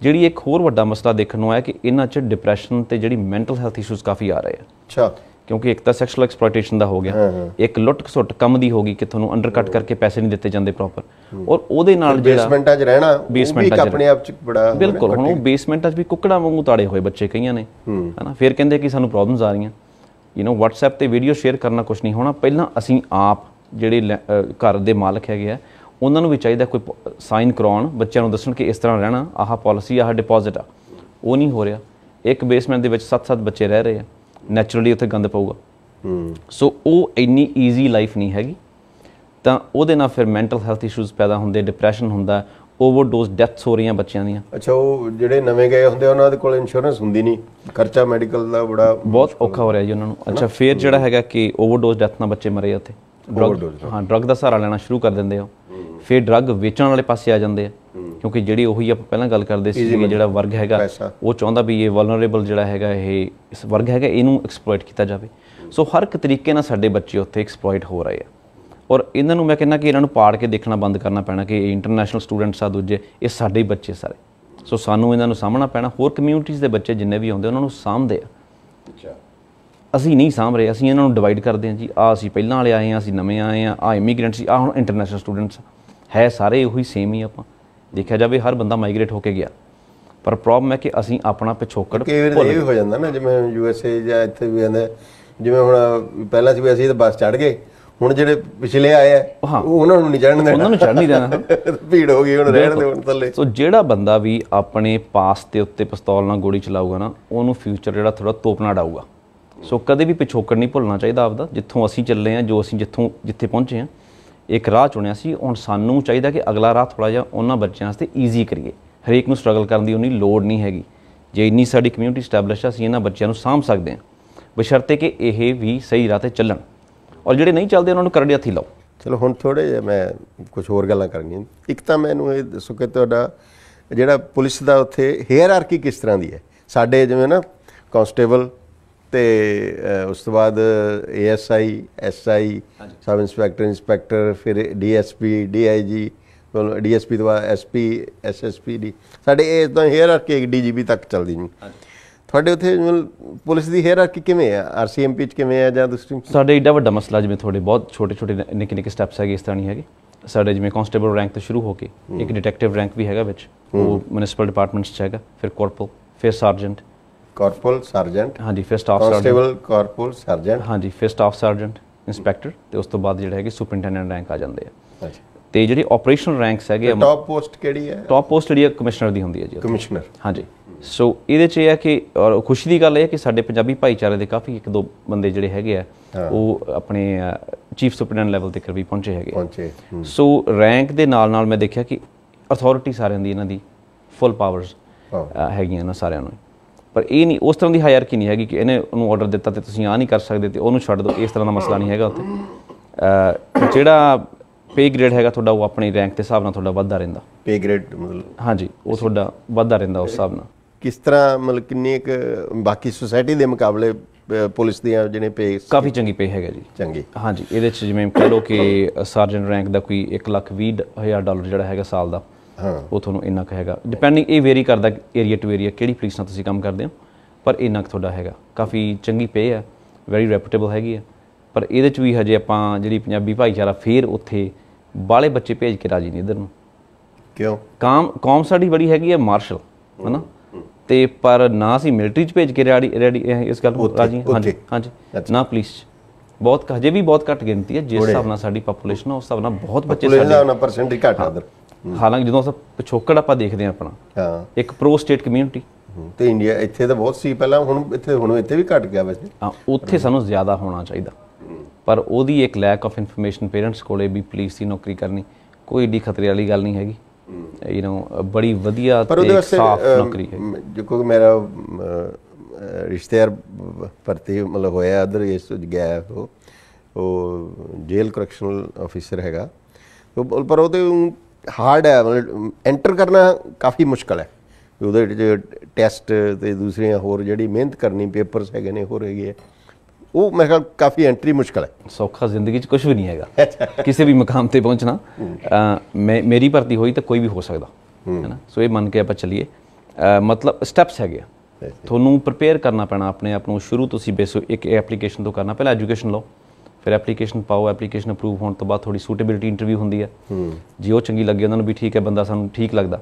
ਜਿਹੜੀ ਇੱਕ ਹੋਰ ਵੱਡਾ ਮਸਲਾ ਦੇਖਣ ਨੂੰ ਆਇਆ ਕਿ ਇਹਨਾਂ 'ਚ ਡਿਪਰੈਸ਼ਨ ਤੇ ਜਿਹੜੀ ਮੈਂਟਲ ਹੈਲਥ ਇਸ਼ੂਜ਼ ਕਾਫੀ ਆ ਰਹੇ ਆ ਅੱਛਾ ਕਿਉਂਕਿ ਇੱਕ ਤਾਂ ਸੈਕਸ਼ੂਅਲ ਐਕਸਪਲੋਇਟੇਸ਼ਨ ਦਾ ਹੋ ਗਿਆ ਇੱਕ ਲੁੱਟ ਖਸੁੱਟ ਕੰਮ ਦੀ ਹੋ ਗਈ ਕਿ ਤੁਹਾਨੂੰ ਅੰਡਰਕਟ ਕਰਕੇ ਪੈਸੇ ਨਹੀਂ ਦਿੱਤੇ ਜਾਂਦੇ ਪ੍ਰੋਪਰ ਔਰ ਉਹਦੇ ਨਾਲ ਜਿਹੜਾ ਬੇਸਮੈਂਟਾਂ 'ਚ ਰਹਿਣਾ ਬੇਸਮੈਂਟ ਵੀ ਆਪਣੇ ਆਪ 'ਚ ਬੜਾ ਬਿਲਕੁਲ ਹੁਣ ਉਹ ਬੇਸਮੈਂਟਾਂ 'ਚ ਵੀ ਕੁੱਕੜਾਂ ਵਾਂਗੂ ਤਾੜੇ ਹੋਏ ਬੱਚੇ ਕਈਆਂ ਨੇ ਹਨਾ ਫਿਰ ਕਹਿੰਦੇ ਕਿ ਸਾਨੂੰ ਪ੍ਰੋਬਲਮਸ ਆ ਰਹੀਆਂ ਯੂ نو WhatsApp ਤੇ ਵੀਡੀਓ ਸ਼ੇਅਰ ਕਰਨਾ ਕੁਝ ਨਹੀਂ ਹੋਣਾ ਪਹਿਲਾਂ ਅਸੀਂ ਆਪ ਜਿਹੜੇ ਘਰ ਦੇ ਮਾਲਕ ਹੈਗੇ ਆ ਉਹਨਾਂ ਨੂੰ ਵੀ ਚਾਹੀਦਾ ਕੋਈ ਸਾਈਨ ਕਰਾਉਣ ਬੱਚਿਆਂ ਨੂੰ ਦੱਸਣ ਕਿ ਇਸ ਤਰ੍ਹਾਂ ਰਹਿਣਾ ਆਹ ਪਾਲਿਸੀ ਆਹ ਡਿਪੋਜ਼ਿਟ ਆ ਉਹ ਨਹੀਂ ਹੋ ਰਿਹਾ ਇੱਕ ਬੇਸਮੈਂਟ ਦੇ ਵਿੱਚ 7-7 ਬੱਚੇ ਰਹਿ ਰਹੇ ਆ ਨੈਚੁਰਲੀ ਉੱਥੇ ਗੰਦ ਪਊਗਾ ਹੂੰ ਸੋ ਉਹ ਇੰਨੀ ਈਜ਼ੀ ਲਾਈਫ ਨਹੀਂ ਹੈਗੀ ਤਾਂ ਉਹਦੇ ਨਾਲ ਫਿਰ ਮੈਂਟਲ ਹੈਲਥ ਇਸ਼ੂਜ਼ ਪੈਦਾ ਹੁੰਦੇ ਡਿਪਰੈਸ਼ਨ ਹੁੰਦਾ ਓਵਰਡੋਸ ਡੈਥਸ ਹੋ ਰਹੀਆਂ ਬੱਚਿਆਂ ਦੀਆਂ ਅੱਛਾ ਉਹ ਜਿਹੜੇ ਨਵੇਂ ਗਏ ਹੁੰਦੇ ਉਹਨਾਂ ਦੇ ਕੋਲ ਇੰਸ਼ੋਰੈਂਸ ਹੁੰਦੀ ਨਹੀਂ ਖਰਚਾ ਮੈਡੀਕਲ ਦਾ ਬੜਾ ਬਹੁਤ ਔਖਾ ਹੋ ਰਿਹਾ ਜੀ ਉਹਨਾਂ ਨੂੰ ਅੱਛਾ ਫੇਰ ਜਿਹੜਾ ਹੈਗਾ ਕਿ ਓਵਰਡੋਸ ਡੈਥ ਨਾਲ ਬੱਚੇ ਮਰੇ ਉੱਥੇ ਡਰਗ ਹਾਂ ਡਰਗ ਦਾ ਸਹਾਰਾ ਲੈਣਾ ਸ਼ੁਰੂ ਕਰ ਦਿੰਦੇ ਆ ਫੇਰ ਡਰਗ ਵੇਚਣ ਵਾਲੇ ਪਾਸੇ ਆ ਜਾਂਦੇ ਆ ਕਿਉਂਕਿ ਜਿਹੜੀ ਉਹੀ ਆਪਾਂ ਪਹਿਲਾਂ ਗੱਲ ਕਰਦੇ ਸੀ ਜਿਹੜਾ ਵਰਗ ਹੈਗਾ ਉਹ ਚਾਹੁੰਦਾ ਵੀ ਇਹ ਵਲਨਰੇਬਲ ਜਿਹੜਾ ਹੈਗਾ ਇਹ ਇਸ ਵਰਗ ਹੈਗਾ ਇਹਨੂੰ ਐਕਸਪਲੋਇਟ ਕੀਤਾ ਜਾਵੇ ਸੋ ਹਰ ਇੱਕ ਤਰੀਕੇ ਨਾਲ ਸਾਡੇ ਬੱਚੇ ਉੱਥੇ ਐਕਸਪਲੋਇਟ ਹੋ ਰਹੇ ਆ ਔਰ ਇਹਨਾਂ ਨੂੰ ਮੈਂ ਕਹਿੰਦਾ ਕਿ ਇਹਨਾਂ ਨੂੰ ਪਾੜ ਕੇ ਦੇਖਣਾ ਬੰਦ ਕਰਨਾ ਪੈਣਾ ਕਿ ਇਹ ਇੰਟਰਨੈਸ਼ਨਲ ਸਟੂਡੈਂਟਸ ਆ ਦੂਜੇ ਇਹ ਸਾਡੇ ਬੱਚੇ ਸਾਰੇ ਸੋ ਸਾਨੂੰ ਇਹਨਾਂ ਨੂੰ ਸਾਹਮਣਾ ਪੈਣਾ ਹੋਰ ਕਮਿਊਨਿਟੀਜ਼ ਦੇ ਬੱਚੇ ਜਿੰਨੇ ਵੀ ਆਉਂਦੇ ਉਹਨਾਂ ਨੂੰ ਸਾਹਮਦੇ ਆ ਅਸੀਂ ਨਹੀਂ ਸਾਂਭ ਰਹੇ ਅਸੀਂ ਇਹਨਾਂ ਨੂੰ ਡਿਵਾਈਡ ਕਰਦੇ ਹਾਂ ਜੀ ਆ ਅਸੀਂ ਪਹਿਲਾਂ ਵਾਲੇ ਆਏ ਆ ਅਸੀਂ ਨਵੇਂ ਆਏ ਆ ਆ ਇਮੀਗ੍ਰੈਂਟਸ ਆ ਹੁਣ ਇੰਟਰਨੈਸ਼ਨਲ ਸਟੂਡੈਂਟਸ ਹੈ ਸਾਰੇ ਉਹੀ ਸੇਮ ਹੀ ਆਪਾਂ ਦੇਖਿਆ ਜਾਵੇ ਹਰ ਬੰਦਾ ਮਾਈਗ੍ਰੇਟ ਹੋ ਕੇ ਗਿਆ ਪਰ ਪ੍ਰੋਬਲਮ ਹੈ ਕਿ ਅਸੀਂ ਆਪਣਾ ਪਿਛੋਕੜ ਭੁੱਲ ਵੀ ਹੋ ਜਾਂਦਾ ਨਾ ਜਿਵੇਂ ਯੂ ਐਸ ਏ ਜਾਂ ਇੱਥੇ ਵੀ ਆਂਦੇ ਜਿਵੇਂ ਹੁਣ ਪਹਿਲਾਂ ਸੀ ਵੀ ਅਸੀਂ ਤਾਂ ਬੱਸ ਚੜ ਗਏ ਹੁਣ ਜਿਹੜੇ ਪਿਛਲੇ ਆਏ ਆ ਉਹਨਾਂ ਨੂੰ ਨਹੀਂ ਚੜਨ ਦੇਣਾ ਉਹਨਾਂ ਨੂੰ ਚੜ ਨਹੀਂ ਦੇਣਾ ਭੀੜ ਹੋ ਗਈ ਹੁਣ ਰਹਿਣ ਦੇ ਹੁਣ ਥੱਲੇ ਸੋ ਜਿਹੜਾ ਬੰਦਾ ਵੀ ਆਪਣੇ ਪਾਸ ਤੇ ਉੱਤੇ ਪਿਸਤੌਲ ਨਾਲ ਗੋਲੀ ਚਲਾਊਗਾ ਨਾ ਉਹਨੂੰ ਫਿਊਚਰ ਜਿਹੜਾ ਥੋੜਾ ਤੋਪਣਾ ਡਾਊਗਾ ਸੋ ਕਦੇ ਵੀ ਪਿਛੋਕੜ ਨਹੀਂ ਭੁੱਲਣਾ ਚਾਹੀਦਾ ਆਪਦਾ ਜਿੱਥੋਂ ਅਸੀਂ ਚੱਲੇ ਆ ਜੋ ਅਸੀਂ ਜਿੱਥੋਂ ਜਿੱਥੇ ਪਹੁੰਚੇ ਆ ਇੱਕ ਰਾਹ ਚੁਣਿਆ ਸੀ ਹੁਣ ਸਾਨੂੰ ਚਾਹੀਦਾ ਕਿ ਅਗਲਾ ਰਾਹ ਥੋੜਾ ਜਿਹਾ ਉਹਨਾਂ ਬੱਚਿਆਂ ਵਾਸਤੇ ਈਜ਼ੀ ਕਰੀਏ ਹਰੇਕ ਨੂੰ ਸਟਰਗਲ ਕਰਨ ਦੀ ਉਨੀ ਲੋੜ ਨਹੀਂ ਹੈਗੀ ਜੇ ਇੰਨੀ ਸਾਡੀ ਕਮਿਊਨਿਟੀ ਸਟੈਬਲਿਸ਼ ਆ ਸੀ ਇਹਨਾਂ ਬੱਚਿਆਂ ਨੂੰ ਸਾਂਭ ਸਕਦੇ ਹਾਂ ਬਸ਼ਰਤੇ ਕਿ ਇਹ ਵੀ ਸਹੀ ਰਾਹ ਤੇ ਚੱਲਣ ਔਰ ਜਿਹੜੇ ਨਹੀਂ ਚੱਲਦੇ ਉਹਨਾਂ ਨੂੰ ਕਰੜੇ ਹੱਥੀ ਲਾਓ ਚਲੋ ਹੁਣ ਥੋੜੇ ਜਿਹਾ ਮੈਂ ਕੁਝ ਹੋਰ ਗੱਲਾਂ ਕਰਨੀਆਂ ਇੱਕ ਤਾਂ ਮੈਨੂੰ ਇਹ ਦੱਸੋ ਕਿ ਤੁਹਾਡਾ ਜਿਹੜਾ ਪੁਲਿਸ ਦਾ ਉੱਥੇ ਹਾਇਰਾਰਕੀ ਕਿਸ ਤਰ੍ਹਾਂ ਦੀ ਹੈ ਸਾਡੇ ਜਿਵੇਂ ਨਾ ਕਨਸਟੇਬਲ ਤੇ ਉਸ ਤੋਂ ਬਾਅਦ ASI SI sub inspector inspector ਫਿਰ ਡੀਐਸਪੀ ਡੀਆਈਜੀ ਡੀਐਸਪੀ ਤੋਂ ਬਾਅਦ ਐਸਪੀ ਐਸਐਸਪੀ ਦੀ ਸਾਡੇ ਇਹ ਤੋਂ ਹੇਅਰਾਰਕੀ ਇੱਕ ਡੀਜੀਪੀ ਤੱਕ ਚੱਲਦੀ ਨਹੀਂ ਤੁਹਾਡੇ ਉੱਥੇ ਪੁਲਿਸ ਦੀ ਹੇਅਰਾਰਕੀ ਕਿਵੇਂ ਆ ਆਰਸੀਐਮਪੀ ਚ ਕਿਵੇਂ ਆ ਜਾਂ ਦੂਸਰੀ ਸਾਡੇ ਏਡਾ ਵੱਡਾ ਮਸਲਾ ਜਿਵੇਂ ਤੁਹਾਡੇ ਬਹੁਤ ਛੋਟੇ ਛੋਟੇ ਨਿੱਕੇ ਨਿੱਕੇ ਸਟੈਪਸ ਹੈਗੇ ਇਸ ਤਰ੍ਹਾਂ ਨਹੀਂ ਹੈਗੇ ਸਾਡੇ ਜਿਵੇਂ ਕਨਸਟੇਬਲ ਰੈਂਕ ਤੋਂ ਸ਼ੁਰੂ ਹੋ ਕੇ ਇੱਕ ਡਿਟੈਕਟਿਵ ਰੈਂਕ ਵੀ ਹੈਗਾ ਵਿੱਚ ਉਹ ਮਿਨਿਸਪਲ ਡਿਪਾਰਟਮੈਂਟਸ ਚ ਹੈਗਾ ਫਿਰ ਕੋਰਪਲ ਫਿਰ ਸਰਜੈਂਟ ਕਾਰਪਲ ਸਰਜੈਂਟ ਹਾਂਜੀ first of sergeant constable corporal sergeant ਹਾਂਜੀ ਫਸਟ ਆਫ ਸਰਜੈਂਟ ਇਨਸਪੈਕਟਰ ਤੇ ਉਸ ਤੋਂ ਬਾਅਦ ਜਿਹੜਾ ਹੈਗੇ ਸੁਪਰਿੰਟੈਂਡੈਂਟ ਰੈਂਕ ਆ ਜਾਂਦੇ ਆ ਅੱਛਾ ਤੇ ਜਿਹੜੀ ਆਪਰੇਸ਼ਨਲ ਰੈਂਕਸ ਹੈਗੇ ਟਾਪ ਪੋਸਟ ਕਿਹੜੀ ਹੈ ਟਾਪ ਪੋਸਟ ਜਿਹੜੀ ਕਮਿਸ਼ਨਰ ਦੀ ਹੁੰਦੀ ਹੈ ਜੀ ਕਮਿਸ਼ਨਰ ਹਾਂਜੀ ਸੋ ਇਹਦੇ ਚ ਇਹ ਹੈ ਕਿ ਔਰ ਖੁਸ਼ੀ ਦੀ ਗੱਲ ਇਹ ਹੈ ਕਿ ਸਾਡੇ ਪੰਜਾਬੀ ਭਾਈਚਾਰੇ ਦੇ ਕਾਫੀ ਇੱਕ ਦੋ ਬੰਦੇ ਜਿਹੜੇ ਹੈਗੇ ਆ ਉਹ ਆਪਣੇ ਚੀਫ ਸੁਪਰਡੈਂਟ ਲੈਵਲ ਤੇ ਵੀ ਪਹੁੰਚੇ ਹੈਗੇ ਪਹੁੰਚੇ ਸੋ ਰੈਂਕ ਦੇ ਨਾਲ ਨਾਲ ਮੈਂ ਦੇਖਿਆ ਕਿ ਅਥਾਰਟੀ ਸਾਰਿਆਂ ਦੀ ਇਹਨਾਂ ਦੀ ਫੁੱਲ ਪਾਵਰਸ ਹੈਗੀਆਂ ਇਹਨਾਂ ਸਾਰਿਆਂ ਨੂੰ ਪਰ ਇਹ ਨਹੀਂ ਉਸ ਤਰ੍ਹਾਂ ਦੀ ਹਾਇਰਕੀ ਨਹੀਂ ਹੈਗੀ ਕਿ ਇਹਨੇ ਉਹਨੂੰ ਆਰਡਰ ਦਿੱਤਾ ਤੇ ਤੁਸੀਂ ਆ ਨਹੀਂ ਕਰ ਸਕਦੇ ਤੇ ਉਹਨੂੰ ਛੱਡ ਦਿਓ ਇਸ ਤਰ੍ਹਾਂ ਦਾ ਮਸਲਾ ਨਹੀਂ ਹੈਗਾ ਉੱਥੇ ਜਿਹੜਾ ਪੇ ਗ੍ਰੇਡ ਹੈਗਾ ਤੁਹਾਡਾ ਉਹ ਆਪਣੀ ਰੈਂਕ ਦੇ ਹਿਸਾਬ ਨਾਲ ਤੁਹਾਡਾ ਵੱਧਦਾ ਰਹਿੰਦਾ ਪੇ ਗ੍ਰੇਡ ਮਤਲਬ ਹਾਂਜੀ ਉਹ ਤੁਹਾਡਾ ਵੱਧਦਾ ਰਹਿੰਦਾ ਉਸ ਹਿਸਾਬ ਨਾਲ ਕਿਸ ਤਰ੍ਹਾਂ ਮਤਲਬ ਕਿੰਨੀ ਇੱਕ ਬਾਕੀ ਸੋਸਾਇਟੀ ਦੇ ਮੁਕਾਬਲੇ ਪੁਲਿਸ ਦੀਆਂ ਜਿਹਨੇ ਪੇ ਕਾਫੀ ਚੰਗੀ ਪੇ ਹੈਗਾ ਜੀ ਚੰਗੀ ਹਾਂਜੀ ਇਹਦੇ ਵਿੱਚ ਜਿਵੇਂ ਕਹੋ ਕਿ ਸਰਜਨ ਰੈਂਕ ਦਾ ਕੋਈ 1 ਲੱਖ 20 ਹਜ਼ਾਰ ਡਾਲਰ ਜਿਹੜਾ ਹੈਗਾ ਸਾਲ ਦਾ ਹਾਂ ਉਹ ਤੁਹਾਨੂੰ ਇੰਨਾ ਕਹੇਗਾ ਡਿਪੈਂਡਿੰਗ ਇਹ ਵੇਰੀ ਕਰਦਾ ਏਰੀਆ ਟੂ ਏਰੀਆ ਕਿਹੜੀ ਪੁਲਿਸ ਨਾਲ ਤੁਸੀਂ ਕੰਮ ਕਰਦੇ ਹੋ ਪਰ ਇੰਨਾ ਕੁ ਤੁਹਾਡਾ ਹੈਗਾ ਕਾਫੀ ਚੰਗੀ ਪੇ ਹੈ ਵੈਰੀ ਰੈਪਿਊਟੇਬਲ ਹੈਗੀ ਹੈ ਪਰ ਇਹਦੇ ਚ ਵੀ ਹਜੇ ਆਪਾਂ ਜਿਹੜੀ ਪੰਜਾਬੀ ਭਾਈਚਾਰਾ ਫੇਰ ਉੱਥੇ ਬਾਲੇ ਬੱਚੇ ਭੇਜ ਕੇ ਰਾਜੀ ਨਹੀਂ ਇਧਰ ਨੂੰ ਕਿਉਂ ਕਾਮ ਕੌਮ ਸਾਡੀ ਬੜੀ ਹੈਗੀ ਹੈ ਮਾਰਸ਼ਲ ਹੈਨਾ ਤੇ ਪਰ ਨਾ ਸੀ ਮਿਲਟਰੀ ਚ ਭੇਜ ਕੇ ਰਾਜੀ ਰੈਡੀ ਇਸ ਗੱਲ ਨੂੰ ਰਾਜੀ ਹਾਂਜੀ ਹਾਂਜੀ ਨਾ ਪੁਲਿਸ ਬਹੁਤ ਹਜੇ ਵੀ ਬਹੁਤ ਘੱਟ ਗਿਣਤੀ ਹੈ ਜਿਸ ਹਿਸਾਬ ਨਾਲ ਸਾਡੀ ਪੋਪੂਲੇਸ਼ਨ ਹੈ ਉਸ ਹਿਸਾਬ ਨਾਲ ਬਹੁਤ ਬੱਚੇ ਸਾਡੇ ਪੋਪੂਲੇਸ਼ਨ ਦਾ ਪਰਸੈਂਟ ਹੀ ਘੱਟ ਹੈ ਹਾਲਾਂਕਿ ਜਦੋਂ ਅਸੀਂ ਪਿਛੋਕੜ ਆਪਾਂ ਦੇਖਦੇ ਆ ਆਪਣਾ ਹਾਂ ਇੱਕ ਪ੍ਰੋ ਸਟੇਟ ਕਮਿਊਨਿਟੀ ਤੇ ਇੰਡੀਆ ਇੱਥੇ ਤਾਂ ਬਹੁਤ ਸੀ ਪਹਿਲਾਂ ਹੁਣ ਇੱਥੇ ਹੁਣ ਇੱਥੇ ਵੀ ਘਟ ਗਿਆ ਵੈਸੇ ਹਾਂ ਉੱਥੇ ਸਾਨੂੰ ਜ਼ਿਆਦਾ ਹੋਣਾ ਚਾਹੀਦਾ ਪਰ ਉਹਦੀ ਇੱਕ ਲੈਕ ਆਫ ਇਨਫੋਰਮੇਸ਼ਨ ਪੇਰੈਂਟਸ ਕੋਲੇ ਵੀ ਪੁਲਿਸ ਦੀ ਨੌਕਰੀ ਕਰਨੀ ਕੋਈ ਏਡੀ ਖਤਰੇ ਵਾਲੀ ਗੱਲ ਨਹੀਂ ਹੈਗੀ ਯੂ نو ਬੜੀ ਵਧੀਆ ਤੇ ਸਾਫ ਨੌਕਰੀ ਹੈ ਜੋ ਕਿ ਮੇਰਾ ਰਿਸ਼ਤੇਰ ਪਰਤੀ ਮਤਲਬ ਹੋਇਆ ਅਦਰ ਇਸ ਗਿਆ ਉਹ ਉਹ ਜੇਲ ਕਰੈਕਸ਼ਨਲ ਅਫੀਸਰ ਹੈਗਾ ਪਰ ਉਹਦੇ ਹਾਰਡ ਹੈ ਮਤਲਬ ਐਂਟਰ ਕਰਨਾ ਕਾਫੀ ਮੁਸ਼ਕਲ ਹੈ ਉਹਦੇ ਵਿੱਚ ਟੈਸਟ ਤੇ ਦੂਸਰੀਆਂ ਹੋਰ ਜਿਹੜੀ ਮਿਹਨਤ ਕਰਨੀ ਪੇਪਰਸ ਹੈਗੇ ਨੇ ਹੋਰ ਹੈਗੇ ਉਹ ਮੈਂ ਕਿਹਾ ਕਾਫੀ ਐਂਟਰੀ ਮੁਸ਼ਕਲ ਹੈ ਸੌਖਾ ਜ਼ਿੰਦਗੀ 'ਚ ਕੁਝ ਵੀ ਨਹੀਂ ਹੈਗਾ ਕਿਸੇ ਵੀ ਮਕਾਮ ਤੇ ਪਹੁੰਚਣਾ ਮੈਂ ਮੇਰੀ ਭਰਤੀ ਹੋਈ ਤਾਂ ਕੋਈ ਵੀ ਹੋ ਸਕਦਾ ਹੈ ਨਾ ਸੋ ਇਹ ਮੰਨ ਕੇ ਆਪਾਂ ਚੱਲੀਏ ਮਤਲਬ ਸਟੈਪਸ ਹੈਗੇ ਤੁਹਾਨੂੰ ਪ੍ਰਪੇਅਰ ਕਰਨਾ ਪੈਣਾ ਆਪਣੇ ਆਪ ਨੂੰ ਸ਼ੁਰੂ ਤੁਸੀਂ ਬੇਸੋ ਇੱਕ ਐਪਲੀਕੇਸ਼ਨ ਤੋਂ ਕਰਨਾ ਪਹਿਲਾਂ ਐਜੂਕੇਸ਼ਨ ਲਓ ਫਿਰ ਐਪਲੀਕੇਸ਼ਨ ਪਾਓ ਐਪਲੀਕੇਸ਼ਨ ਅਪਰੂਵ ਹੋਣ ਤੋਂ ਬਾਅਦ ਥੋੜੀ ਸੂਟੇਬਿਲਟੀ ਇੰਟਰਵਿਊ ਹੁੰਦੀ ਹੈ ਜੇ ਉਹ ਚੰਗੀ ਲੱਗੀ ਉਹਨਾਂ ਨੂੰ ਵੀ ਠੀਕ ਹੈ ਬੰਦਾ ਸਾਨੂੰ ਠੀਕ ਲੱਗਦਾ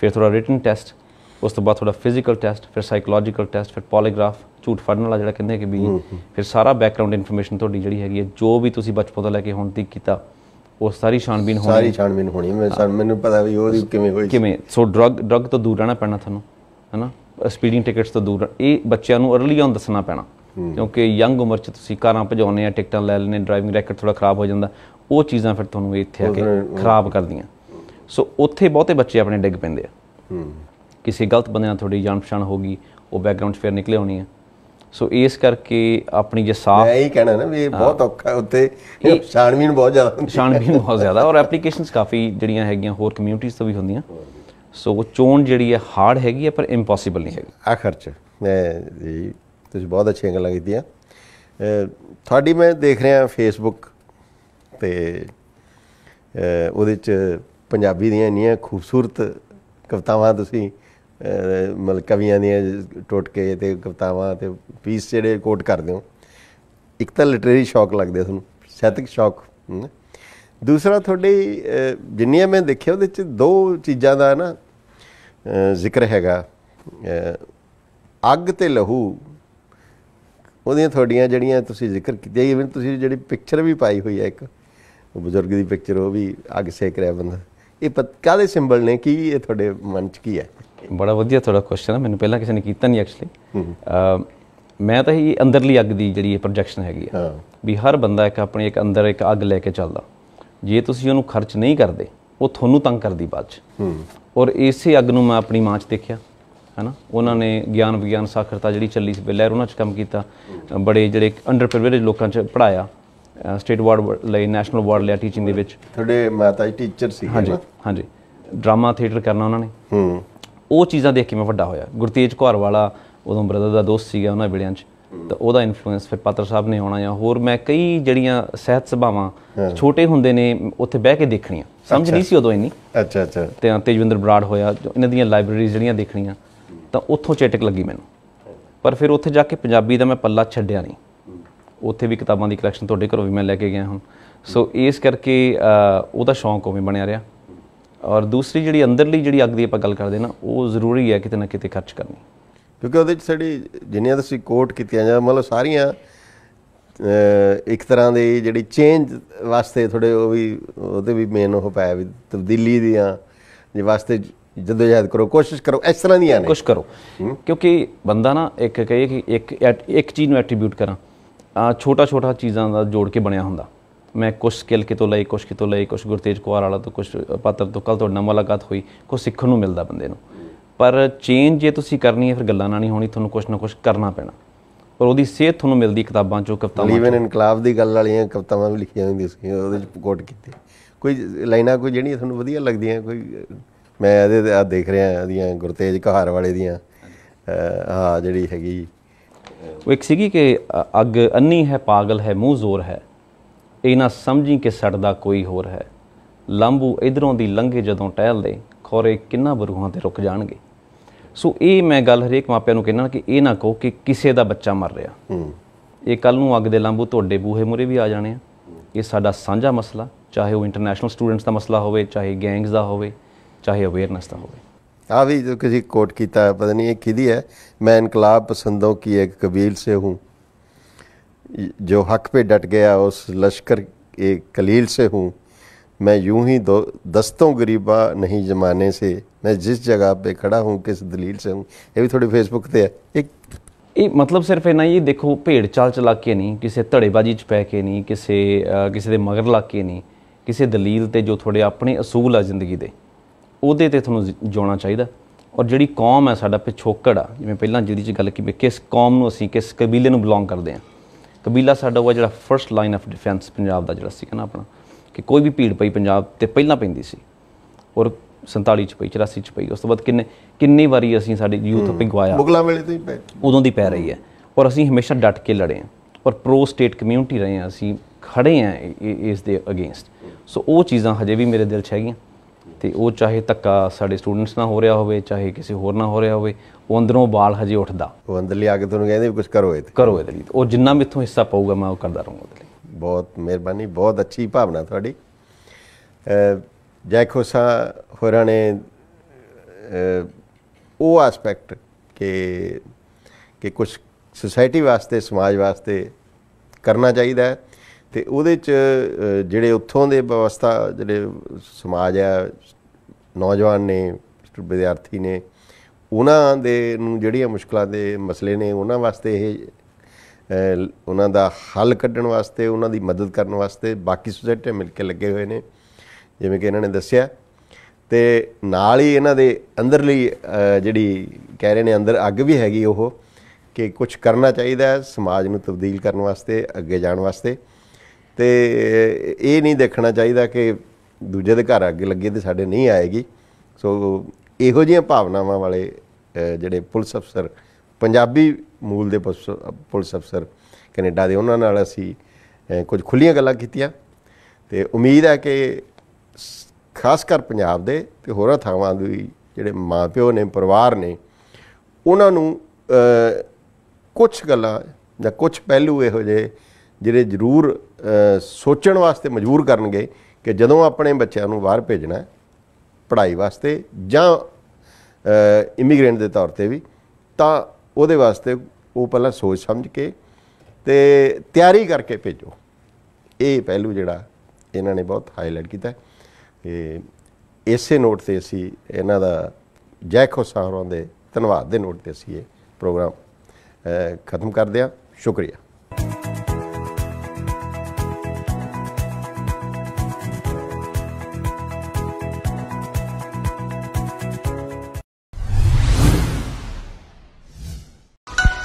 ਫਿਰ ਥੋੜਾ ਰਿਟਨ ਟੈਸਟ ਉਸ ਤੋਂ ਬਾਅਦ ਥੋੜਾ ਫਿਜ਼ੀਕਲ ਟੈਸਟ ਫਿਰ ਸਾਈਕੋਲੋਜੀਕਲ ਟੈਸਟ ਫਿਰ ਪੋਲੀਗ੍ਰਾਫ ਝੂਠ ਫੜਨ ਵਾਲਾ ਜਿਹੜਾ ਕਹਿੰਦੇ ਕਿ ਵੀ ਫਿਰ ਸਾਰਾ ਬੈਕਗ੍ਰਾਉਂਡ ਇਨਫੋਰਮੇਸ਼ਨ ਤੁਹਾਡੀ ਜਿਹੜੀ ਹੈਗੀ ਹੈ ਜੋ ਵੀ ਤੁਸੀਂ ਬਚਪਨ ਤੋਂ ਲੈ ਕੇ ਹੁਣ ਤੱਕ ਕੀਤਾ ਉਹ ਸਾਰੀ ਛਾਣਬੀਨ ਹੋਣੀ ਸਾਰੀ ਛਾਣਬੀਨ ਹੋਣੀ ਮੈਨੂੰ ਪਤਾ ਵੀ ਉਹ ਕਿਵੇਂ ਹੋਈ ਕਿਵੇਂ ਸੋ ਡਰਗ ਡਰਗ ਤੋਂ ਦੂਰ ਰਹਿਣਾ ਪੈਣਾ ਤੁਹਾਨੂੰ ਹੈਨਾ ਸਪੀਡਿੰਗ ਟਿਕਟਸ ਤੋਂ ਦੂਰ ਇਹ ਬੱਚਿਆਂ ਨੂੰ ਅਰਲੀ ਆਨ ਦੱਸਣਾ ਪੈਣਾ ਕਿਉਂਕਿ ਯੰਗ ਉਮਰ 'ਚ ਤੁਸੀਂ ਕਾਰਾਂ ਭਜਾਉਨੇ ਆ ਟਿਕਟਾਂ ਲੈ ਲੈਨੇ ਡਰਾਈਵਿੰਗ ਰੈਕਟ ਥੋੜਾ ਖਰਾਬ ਹੋ ਜਾਂਦਾ ਉਹ ਚੀਜ਼ਾਂ ਫਿਰ ਤੁਹਾਨੂੰ ਇੱਥੇ ਆ ਕੇ ਖਰਾਬ ਕਰਦੀਆਂ ਸੋ ਉੱਥੇ ਬਹੁਤੇ ਬੱਚੇ ਆਪਣੇ ਡਿੱਗ ਪੈਂਦੇ ਆ ਕਿਸੇ ਗਲਤ ਬੰਦੇ ਨਾਲ ਤੁਹਾਡੀ ਜਾਣ ਪਛਾਣ ਹੋ ਗਈ ਉਹ ਬੈਕਗ੍ਰਾਉਂਡ ਫੇਰ ਨਿਕਲੇ ਹੋਣੀ ਆ ਸੋ ਇਸ ਕਰਕੇ ਆਪਣੀ ਜੇ ਸਾਫ ਮੈਂ ਇਹ ਕਹਿਣਾ ਨਾ ਵੀ ਬਹੁਤ ਔਖਾ ਉੱਤੇ ਛਾਣਵੀਨ ਬਹੁਤ ਜ਼ਿਆਦਾ ਛਾਣਵੀਨ ਬਹੁਤ ਜ਼ਿਆਦਾ ਔਰ ਐਪਲੀਕੇਸ਼ਨਸ ਕਾਫੀ ਜਿਹੜੀਆਂ ਹੈਗੀਆਂ ਹੋਰ ਕਮਿਊਨਿਟੀਆਂ ਤੋਂ ਵੀ ਹੁੰਦੀਆਂ ਸੋ ਉਹ ਚੋਣ ਜਿਹੜੀ ਹੈ ਹਾਰਡ ਹੈਗੀ ਹੈ ਪਰ ਇੰਪੋਸੀਬਲ ਨਹੀਂ ਹੈਗੀ ਆਖਰ ਖਰਚ ਮੈਂ ਤੁਸੀਂ ਬਹੁਤ ਅੱਛੀਆਂ ਗੱਲਾਂ ਕੀਤੀਆਂ ਤੁਹਾਡੀ ਮੈਂ ਦੇਖ ਰਿਹਾ ਫੇਸਬੁੱਕ ਤੇ ਉਹਦੇ ਚ ਪੰਜਾਬੀ ਦੀਆਂ ਇੰਨੀਆਂ ਖੂਬਸੂਰਤ ਕਵਤਾਵਾਂ ਤੁਸੀਂ ਮਤਲਬ ਕਵੀਆਂ ਦੀਆਂ ਟੋਟਕੇ ਤੇ ਕਵਤਾਵਾਂ ਤੇ ਪੀਸ ਜਿਹੜੇ ਕੋਟ ਕਰਦੇ ਹੋ ਇੱਕ ਤਾਂ ਲਿਟਰੇਰੀ ਸ਼ੌਕ ਲੱਗਦੇ ਤੁਹਾਨੂੰ ਸਾਹਿਤਕ ਸ਼ੌਕ ਦੂਸਰਾ ਤੁਹਾਡੀ ਜਿੰਨੀਆਂ ਮੈਂ ਦੇਖਿਆ ਉਹਦੇ ਚ ਦੋ ਚੀਜ਼ਾਂ ਦਾ ਨਾ ਜ਼ਿਕਰ ਹੈਗਾ ਅੱਗ ਤੇ ਲਹੂ ਉਹਦੀਆਂ ਤੁਹਾਡੀਆਂ ਜਿਹੜੀਆਂ ਤੁਸੀਂ ਜ਼ਿਕਰ ਕੀਤੀਆਂ ਇਵਨ ਤੁਸੀਂ ਜਿਹੜੀ ਪਿਕਚਰ ਵੀ ਪਾਈ ਹੋਈ ਹੈ ਇੱਕ ਉਹ ਬਜ਼ੁਰਗ ਦੀ ਪਿਕਚਰ ਉਹ ਵੀ ਅੱਗ ਸੇਕ ਰਿਹਾ ਬੰਦਾ ਇਹ ਕਾਦੇ ਸਿੰਬਲ ਨੇ ਕੀ ਇਹ ਤੁਹਾਡੇ ਮਨ 'ਚ ਕੀ ਹੈ ਬੜਾ ਵਧੀਆ ਤੁਹਾਡਾ ਕੁਐਸਚਨ ਹੈ ਮੈਨੂੰ ਪਹਿਲਾਂ ਕਿਸੇ ਨੇ ਕੀਤਾ ਨਹੀਂ ਐਕਚੁਅਲੀ ਮੈਂ ਤਾਂ ਹੀ ਅੰਦਰਲੀ ਅੱਗ ਦੀ ਜਿਹੜੀ ਇਹ ਪ੍ਰੋਜੈਕਸ਼ਨ ਹੈਗੀ ਆ ਵੀ ਹਰ ਬੰਦਾ ਇੱਕ ਆਪਣੇ ਇੱਕ ਅੰਦਰ ਇੱਕ ਅੱਗ ਲੈ ਕੇ ਚੱਲਦਾ ਜੇ ਤੁਸੀਂ ਉਹਨੂੰ ਖਰਚ ਨਹੀਂ ਕਰਦੇ ਉਹ ਤੁਹਾਨੂੰ ਤੰਗ ਕਰਦੀ ਬਾਅਦ ਚ ਔਰ ਇਸੇ ਅੱਗ ਨੂੰ ਮੈਂ ਆਪਣੀ ਮਾਂ 'ਚ ਦੇਖਿਆ ਹਨਾ ਉਹਨਾਂ ਨੇ ਗਿਆਨ ਵਿਗਿਆਨ ਸਾਖਰਤਾ ਜਿਹੜੀ ਚੱਲੀ ਸੀ ਲਹਿਰ ਉਹਨਾਂ 'ਚ ਕੰਮ ਕੀਤਾ ਬੜੇ ਜਿਹੜੇ ਅੰਡਰ ਪ੍ਰਿਵਿਲੇਜ ਲੋਕਾਂ 'ਚ ਪੜਾਇਆ ਸਟੇਟ ਵਾਰਡ ਲਈ ਨੈਸ਼ਨਲ ਵਾਰਡ ਲਈ ਟੀਚਿੰਗ ਦੇ ਵਿੱਚ ਥੋੜੇ ਮਾਤਾ ਜੀ ਟੀਚਰ ਸੀ ਹਾਂਜੀ ਹਾਂਜੀ ਡਰਾਮਾ ਥੀਏਟਰ ਕਰਨਾ ਉਹਨਾਂ ਨੇ ਹੂੰ ਉਹ ਚੀਜ਼ਾਂ ਦੇਖ ਕੇ ਮੈਂ ਵੱਡਾ ਹੋਇਆ ਗੁਰਤੇਜ ਘਰ ਵਾਲਾ ਉਦੋਂ ਬ੍ਰਦਰ ਦਾ ਦੋਸਤ ਸੀਗਾ ਉਹਨਾਂ ਵੇਲਿਆਂ 'ਚ ਤਾਂ ਉਹਦਾ ਇਨਫਲੂਐਂਸ ਫਿਰ ਪਾਤਰ ਸਾਹਿਬ ਨੇ ਆਉਣਾ ਜਾਂ ਹੋਰ ਮੈਂ ਕਈ ਜਿਹੜੀਆਂ ਸਹਿਤ ਸਭਾਵਾਂ ਛੋਟੇ ਹੁੰਦੇ ਨੇ ਉੱਥੇ ਬਹਿ ਕੇ ਦੇਖਣੀਆਂ ਸਮਝ ਨਹੀਂ ਸੀ ਉਦੋਂ ਇੰਨੀ ਅੱਛਾ ਅੱਛਾ ਤੇ ਤੇਜਵਿੰਦਰ ਬਰਾੜ ਹੋਇਆ ਇਹਨਾਂ ਦੀਆਂ ਲਾਇਬ੍ਰੇਰੀਜ਼ ਜਿਹੜੀਆਂ ਦੇਖਣੀਆਂ ਤਾਂ ਉੱਥੋਂ ਚੇਟਕ ਲੱਗੀ ਮੈਨੂੰ ਪਰ ਫਿਰ ਉੱਥੇ ਜਾ ਕੇ ਪੰਜਾਬੀ ਦਾ ਮੈਂ ਪੱਲਾ ਛੱਡਿਆ ਨਹੀਂ ਉੱਥੇ ਵੀ ਕਿਤਾਬਾਂ ਦੀ ਕਲੈਕਸ਼ਨ ਤੁਹਾਡੇ ਘਰੋਂ ਵੀ ਮੈਂ ਲੈ ਕੇ ਗਿਆ ਹਾਂ ਸੋ ਇਸ ਕਰਕੇ ਉਹਦਾ ਸ਼ੌਂਕ ਵੀ ਬਣਿਆ ਰਿਹਾ ਔਰ ਦੂਸਰੀ ਜਿਹੜੀ ਅੰਦਰਲੀ ਜਿਹੜੀ ਅੱਗ ਦੀ ਆਪਾਂ ਗੱਲ ਕਰਦੇ ਨਾ ਉਹ ਜ਼ਰੂਰੀ ਹੈ ਕਿਤੇ ਨਾ ਕਿਤੇ ਖਰਚ ਕਰਨੀ ਕਿਉਂਕਿ ਉਹਦੇ ਵਿੱਚ ਸਾਡੀ ਜਿੰਨੀਆਂ ਤੁਸੀਂ ਕੋਟ ਕੀਤੀਆਂ ਜਾਂ ਮਤਲਬ ਸਾਰੀਆਂ ਇੱਕ ਤਰ੍ਹਾਂ ਦੇ ਜਿਹੜੀ ਚੇਂਜ ਵਾਸਤੇ ਥੋੜੇ ਉਹ ਵੀ ਉਹਦੇ ਵੀ ਮੇਨ ਉਹ ਪਾਇਆ ਵੀ ਤਬਦੀਲੀ ਦੀਆਂ ਜੇ ਵਾਸਤੇ ਜਦੋਜਹਿਦ ਕਰੋ ਕੋਸ਼ਿਸ਼ ਕਰੋ ਇਸ ਤਰ੍ਹਾਂ ਦੀਆਂ ਨੇ ਕੁਝ ਕਰੋ ਕਿਉਂਕਿ ਬੰਦਾ ਨਾ ਇੱਕ ਕਹੇ ਕਿ ਇੱਕ ਇੱਕ ਚੀਜ਼ ਨੂੰ ਐਟਰੀਬਿਊਟ ਕਰਾਂ ਆ ਛੋਟਾ ਛੋਟਾ ਚੀਜ਼ਾਂ ਦਾ ਜੋੜ ਕੇ ਬਣਿਆ ਹੁੰਦਾ ਮੈਂ ਕੁਝ ਸਕਿੱਲ ਕਿਤੋਂ ਲਈ ਕੁਝ ਕਿਤੋਂ ਲਈ ਕੁਝ ਗੁਰਤੇਜ ਕੁਵਾਰ ਵਾਲਾ ਤੋਂ ਕੁਝ ਪਾਤਰ ਤੋਂ ਕੱਲ ਤੋਂ ਨਾਲ ਲਗਾਤ ਹੋਈ ਕੁਝ ਸਿੱਖਣ ਨੂੰ ਮਿਲਦਾ ਬੰਦੇ ਨੂੰ ਪਰ ਚੇਂਜ ਜੇ ਤੁਸੀਂ ਕਰਨੀ ਹੈ ਫਿਰ ਗੱਲਾਂ ਨਾਲ ਨਹੀਂ ਹੋਣੀ ਤੁਹਾਨੂੰ ਕੁਝ ਨਾ ਕੁਝ ਕਰਨਾ ਪੈਣਾ ਪਰ ਉਹਦੀ ਸੇਧ ਤੁਹਾਨੂੰ ਮਿਲਦੀ ਕਿਤਾਬਾਂ ਚੋਂ ਕਵਤਾਵਾਂ ਲੀਵਨ ਇਨਕਲਾਬ ਦੀ ਗੱਲ ਵਾਲੀਆਂ ਕਵਤਾਵਾਂ ਵੀ ਲਿਖੀਆਂ ਹੁੰਦੀਆਂ ਸੀ ਉਹਦੇ ਚ ਕੋਟ ਕੀਤੇ ਕੋਈ ਲਾਈਨਾਂ ਕੋਈ ਜਿਹੜੀਆਂ ਤੁਹਾਨੂੰ ਵਧੀਆ ਲੱਗਦੀਆਂ ਕੋਈ ਮੈਂ ਇਹਦੇ ਆ ਦੇਖ ਰਿਹਾ ਇਹਦੀਆਂ ਗੁਰਤੇਜ ਕਹਾਰ ਵਾਲੇ ਦੀਆਂ ਆ ਜਿਹੜੀ ਹੈਗੀ ਉਹ ਇੱਕ ਸੀਗੀ ਕਿ ਅੱਗ ਅੰਨੀ ਹੈ ਪਾਗਲ ਹੈ ਮੂੰਹ ਜ਼ੋਰ ਹੈ ਇਹ ਨਾ ਸਮਝੀ ਕਿ ਸੜਦਾ ਕੋਈ ਹੋਰ ਹੈ ਲੰਬੂ ਇਧਰੋਂ ਦੀ ਲੰਘੇ ਜਦੋਂ ਟਹਿਲਦੇ ਖੋਰੇ ਕਿੰਨਾ ਬਰੂਹਾਂ ਤੇ ਰੁਕ ਜਾਣਗੇ ਸੋ ਇਹ ਮੈਂ ਗੱਲ ਹਰੇਕ ਮਾਪਿਆਂ ਨੂੰ ਕਹਿਣਾ ਕਿ ਇਹ ਨਾ ਕਹੋ ਕਿ ਕਿਸੇ ਦਾ ਬੱਚਾ ਮਰ ਰਿਹਾ ਇਹ ਕੱਲ ਨੂੰ ਅੱਗ ਦੇ ਲੰਬੂ ਤੁਹਾਡੇ ਬੂਹੇ ਮੂਰੇ ਵੀ ਆ ਜਾਣੇ ਆ ਇਹ ਸਾਡਾ ਸਾਂਝਾ ਮਸਲਾ ਚਾਹੇ ਉਹ ਇੰਟਰਨੈਸ਼ਨਲ ਸਟੂਡੈਂਟਸ ਦਾ ਮਸਲਾ ਹੋਵੇ ਚਾਹੇ ਗੈਂਗਸ ਦਾ ਹੋਵੇ ਚਾਹੇ ਅਵੇਅਰਨੈਸ ਦਾ ਹੋਵੇ ਆ ਵੀ ਜੋ ਕਿਸੇ ਕੋਟ ਕੀਤਾ ਹੈ ਪਤਾ ਨਹੀਂ ਇਹ ਕਿਹਦੀ ਹੈ ਮੈਂ ਇਨਕਲਾਬ ਪਸੰਦੋਂ ਕੀ ਇੱਕ ਕਬੀਲ ਸੇ ਹੂੰ ਜੋ ਹੱਕ ਪੇ ਡਟ ਗਿਆ ਉਸ ਲਸ਼ਕਰ ਇੱਕ ਕਲੀਲ ਸੇ ਹੂੰ ਮੈਂ ਯੂੰ ਹੀ ਦਸਤੋਂ ਗਰੀਬਾ ਨਹੀਂ ਜਮਾਨੇ ਸੇ ਮੈਂ ਜਿਸ ਜਗ੍ਹਾ जगह ਖੜਾ ਹੂੰ ਕਿਸ ਦਲੀਲ ਸੇ ਹੂੰ ਇਹ ਵੀ भी ਫੇਸਬੁੱਕ ਤੇ ਹੈ ਇੱਕ ਇਹ ਮਤਲਬ ਸਿਰਫ ਇਹ ਨਹੀਂ ਦੇਖੋ ਭੇੜ ਚਾਲ ਚਲਾ ਕੇ ਨਹੀਂ ਕਿਸੇ ਧੜੇਬਾਜੀ ਚ ਪੈ ਕੇ ਨਹੀਂ ਕਿਸੇ ਕਿਸੇ ਦੇ ਮਗਰ ਲੱਗ ਕੇ ਨਹੀਂ ਕਿਸੇ ਦਲੀਲ ਤੇ ਜੋ ਤੁਹਾਡੇ ਆਪਣੇ ਅਸੂਲ ਆ ਜ਼ਿੰਦਗੀ ਦੇ ਉਹਦੇ ਤੇ ਤੁਹਾਨੂੰ ਜਿਉਣਾ ਚਾਹੀਦਾ ਔਰ ਜਿਹੜੀ ਕੌਮ ਹੈ ਸਾਡਾ ਪਿਛੋਕੜ ਆ ਜਿਵੇਂ ਪਹਿਲਾਂ ਜਿਹਦੀ ਚ ਗੱਲ ਕੀਤੀ ਕਿਸ ਕੌਮ ਨੂੰ ਅਸੀਂ ਕਿਸ ਕਬੀਲੇ ਨੂੰ ਬਿਲੋਂਗ ਕਰਦੇ ਆ ਕਬੀਲਾ ਸਾਡਾ ਉਹ ਜਿਹੜਾ first line of defence Punjab ਦਾ ਜਿਹੜਾ ਸੀ ਨਾ ਆਪਣਾ ਕਿ ਕੋਈ ਵੀ ਭੀੜ ਪਈ ਪੰਜਾਬ ਤੇ ਪਹਿਲਾਂ ਪੈਂਦੀ ਸੀ ਔਰ 47 ਚ ਪਈ 84 ਚ ਪਈ ਉਸ ਤੋਂ ਬਾਅਦ ਕਿੰਨੇ ਕਿੰਨੀ ਵਾਰੀ ਅਸੀਂ ਸਾਡੇ ਯੂਥ ਪਿੰਗਵਾਇਆ ਮੁਗਲਾਂ ਵੇਲੇ ਹੀ ਪੈ ਉਦੋਂ ਦੀ ਪੈ ਰਹੀ ਹੈ ਔਰ ਅਸੀਂ ਹਮੇਸ਼ਾ ਡਟ ਕੇ ਲੜੇ ਆ ਔਰ ਪ੍ਰੋ ਸਟੇਟ ਕਮਿਊਨਿਟੀ ਰਹੇ ਆ ਅਸੀਂ ਖੜੇ ਆ ਇਸ ਦੇ ਅਗੇਂਸਟ ਸੋ ਉਹ ਚੀਜ਼ਾਂ ਹਜੇ ਵੀ ਮੇਰੇ ਦਿਲ 'ਚ ਹੈਗੀਆਂ ਤੇ ਉਹ ਚਾਹੇ ਧੱਕਾ ਸਾਡੇ ਸਟੂਡੈਂਟਸ ਨਾਲ ਹੋ ਰਿਹਾ ਹੋਵੇ ਚਾਹੇ ਕਿਸੇ ਹੋਰ ਨਾਲ ਹੋ ਰਿਹਾ ਹੋਵੇ ਉਹ ਅੰਦਰੋਂ ਬਾਲ ਹਜੇ ਉੱਠਦਾ ਉਹ ਅੰਦਰਲੀ ਆ ਕੇ ਤੁਹਾਨੂੰ ਕਹਿੰਦੇ ਵੀ ਕੁਝ ਕਰੋ ਇਹਦੇ ਕਰੋ ਇਹਦੇ ਲਈ ਉਹ ਜਿੰਨਾ ਮੇਥੋਂ ਹਿੱਸਾ ਪਾਊਗਾ ਮੈਂ ਉਹ ਕਰਦਾ ਰਹੂੰਗਾ ਉਹਦੇ ਲਈ ਬਹੁਤ ਮਿਹਰਬਾਨੀ ਬਹੁਤ ਅੱਛੀ ਭਾਵਨਾ ਤੁਹਾਡੀ ਜੈ ਖੋਸਾ ਹੋਰਾਂ ਨੇ ਉਹ ਐਸਪੈਕਟ ਕਿ ਕਿ ਕੁਝ ਸੋਸਾਇਟੀ ਵਾਸਤੇ ਸਮਾਜ ਵਾਸਤੇ ਕਰਨਾ ਚਾਹੀਦਾ ਹੈ ਤੇ ਉਹਦੇ ਚ ਜਿਹੜੇ ਉੱਥੋਂ ਦੇ ਵਿਵਸਥਾ ਜਿਹੜੇ ਸਮਾਜ ਆ ਨੌਜਵਾਨ ਨੇ ਵਿਦਿਆਰਥੀ ਨੇ ਉਹਨਾਂ ਦੇ ਨੂੰ ਜਿਹੜੀਆਂ ਮੁਸ਼ਕਲਾਂ ਦੇ ਮਸਲੇ ਨੇ ਉਹਨਾਂ ਵਾਸਤੇ ਇਹ ਉਹਨਾਂ ਦਾ ਹੱਲ ਕੱਢਣ ਵਾਸਤੇ ਉਹਨਾਂ ਦੀ ਮਦਦ ਕਰਨ ਵਾਸਤੇ ਬਾਕੀ ਸੁਸਾਇਟੀ ਮਿਲ ਕੇ ਲੱਗੇ ਹੋਏ ਨੇ ਜਿਵੇਂ ਕਿ ਇਹਨਾਂ ਨੇ ਦੱਸਿਆ ਤੇ ਨਾਲ ਹੀ ਇਹਨਾਂ ਦੇ ਅੰਦਰਲੀ ਜਿਹੜੀ ਕਹਿ ਰਹੇ ਨੇ ਅੰਦਰ ਅੱਗ ਵੀ ਹੈਗੀ ਉਹ ਕਿ ਕੁਝ ਕਰਨਾ ਚਾਹੀਦਾ ਸਮਾਜ ਨੂੰ ਤਬਦੀਲ ਕਰਨ ਵਾਸਤੇ ਅੱਗੇ ਜਾਣ ਵਾਸਤੇ ਤੇ ਇਹ ਨਹੀਂ ਦੇਖਣਾ ਚਾਹੀਦਾ ਕਿ ਦੂਜੇ ਦੇ ਘਰ ਅੱਗੇ ਲੱਗੇ ਤੇ ਸਾਡੇ ਨਹੀਂ ਆਏਗੀ ਸੋ ਇਹੋ ਜਿਹੀਆਂ ਭਾਵਨਾਵਾਂ ਵਾਲੇ ਜਿਹੜੇ ਪੁਲਿਸ ਅਫਸਰ ਪੰਜਾਬੀ ਮੂਲ ਦੇ ਪੁਲਿਸ ਅਫਸਰ ਕੈਨੇਡਾ ਦੇ ਉਹਨਾਂ ਨਾਲ ਅਸੀਂ ਕੁਝ ਖੁੱਲੀਆਂ ਗੱਲਾਂ ਕੀਤੀਆਂ ਤੇ ਉਮੀਦ ਹੈ ਕਿ ਖਾਸ ਕਰ ਪੰਜਾਬ ਦੇ ਤੇ ਹੋਰਾਂ ਥਾਵਾਂ ਦੇ ਜਿਹੜੇ ਮਾਪਿਓ ਨੇ ਪਰਿਵਾਰ ਨੇ ਉਹਨਾਂ ਨੂੰ ਕੁਝ ਗੱਲਾਂ ਜਾਂ ਕੁਝ ਪਹਿਲੂ ਇਹੋ ਜਿਹੇ ਜਿਹੜੇ ਜ਼ਰੂਰ ਸੋਚਣ ਵਾਸਤੇ ਮਜਬੂਰ ਕਰਨਗੇ ਕਿ ਜਦੋਂ ਆਪਣੇ ਬੱਚਿਆਂ ਨੂੰ ਬਾਹਰ ਭੇਜਣਾ ਪੜ੍ਹਾਈ ਵਾਸਤੇ ਜਾਂ ਇਮੀਗ੍ਰੈਂਟ ਦੇ ਤੌਰ ਤੇ ਵੀ ਤਾਂ ਉਹਦੇ ਵਾਸਤੇ ਉਹ ਪਹਿਲਾਂ ਸੋਚ ਸਮਝ ਕੇ ਤੇ ਤਿਆਰੀ ਕਰਕੇ ਭੇਜੋ ਇਹ ਪਹਿਲੂ ਜਿਹੜਾ ਇਹਨਾਂ ਨੇ ਬਹੁਤ ਹਾਈਲਾਈਟ ਕੀਤਾ ਕਿ ਇਸੇ ਨੋਟ ਤੇ ਅਸੀਂ ਇਹਨਾਂ ਦਾ ਜੈਖੋ ਸਾਹਰਾਂ ਦੇ ਧੰਨਵਾਦ ਦੇ ਨੋਟ ਤੇ ਅਸੀਂ ਇਹ ਪ੍ਰੋਗਰਾਮ ਖਤਮ ਕਰਦੇ ਆ ਸ਼ੁਕਰੀਆ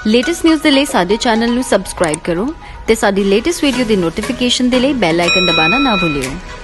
ਲੇਟੈਸਟ ਨਿਊਜ਼ ਦੇ ਲਈ ਸਾਡੇ ਚੈਨਲ ਨੂੰ ਸਬਸਕ੍ਰਾਈਬ ਕਰੋ ਤੇ ਸਾਡੀ ਲੇਟੈਸਟ ਵੀਡੀਓ ਦੀ ਨੋਟੀਫਿਕੇਸ਼ਨ ਦੇ ਲਈ ਬੈਲ ਆਈਕਨ ਦਬਾਉਣਾ ਨਾ ਭੁੱਲਿਓ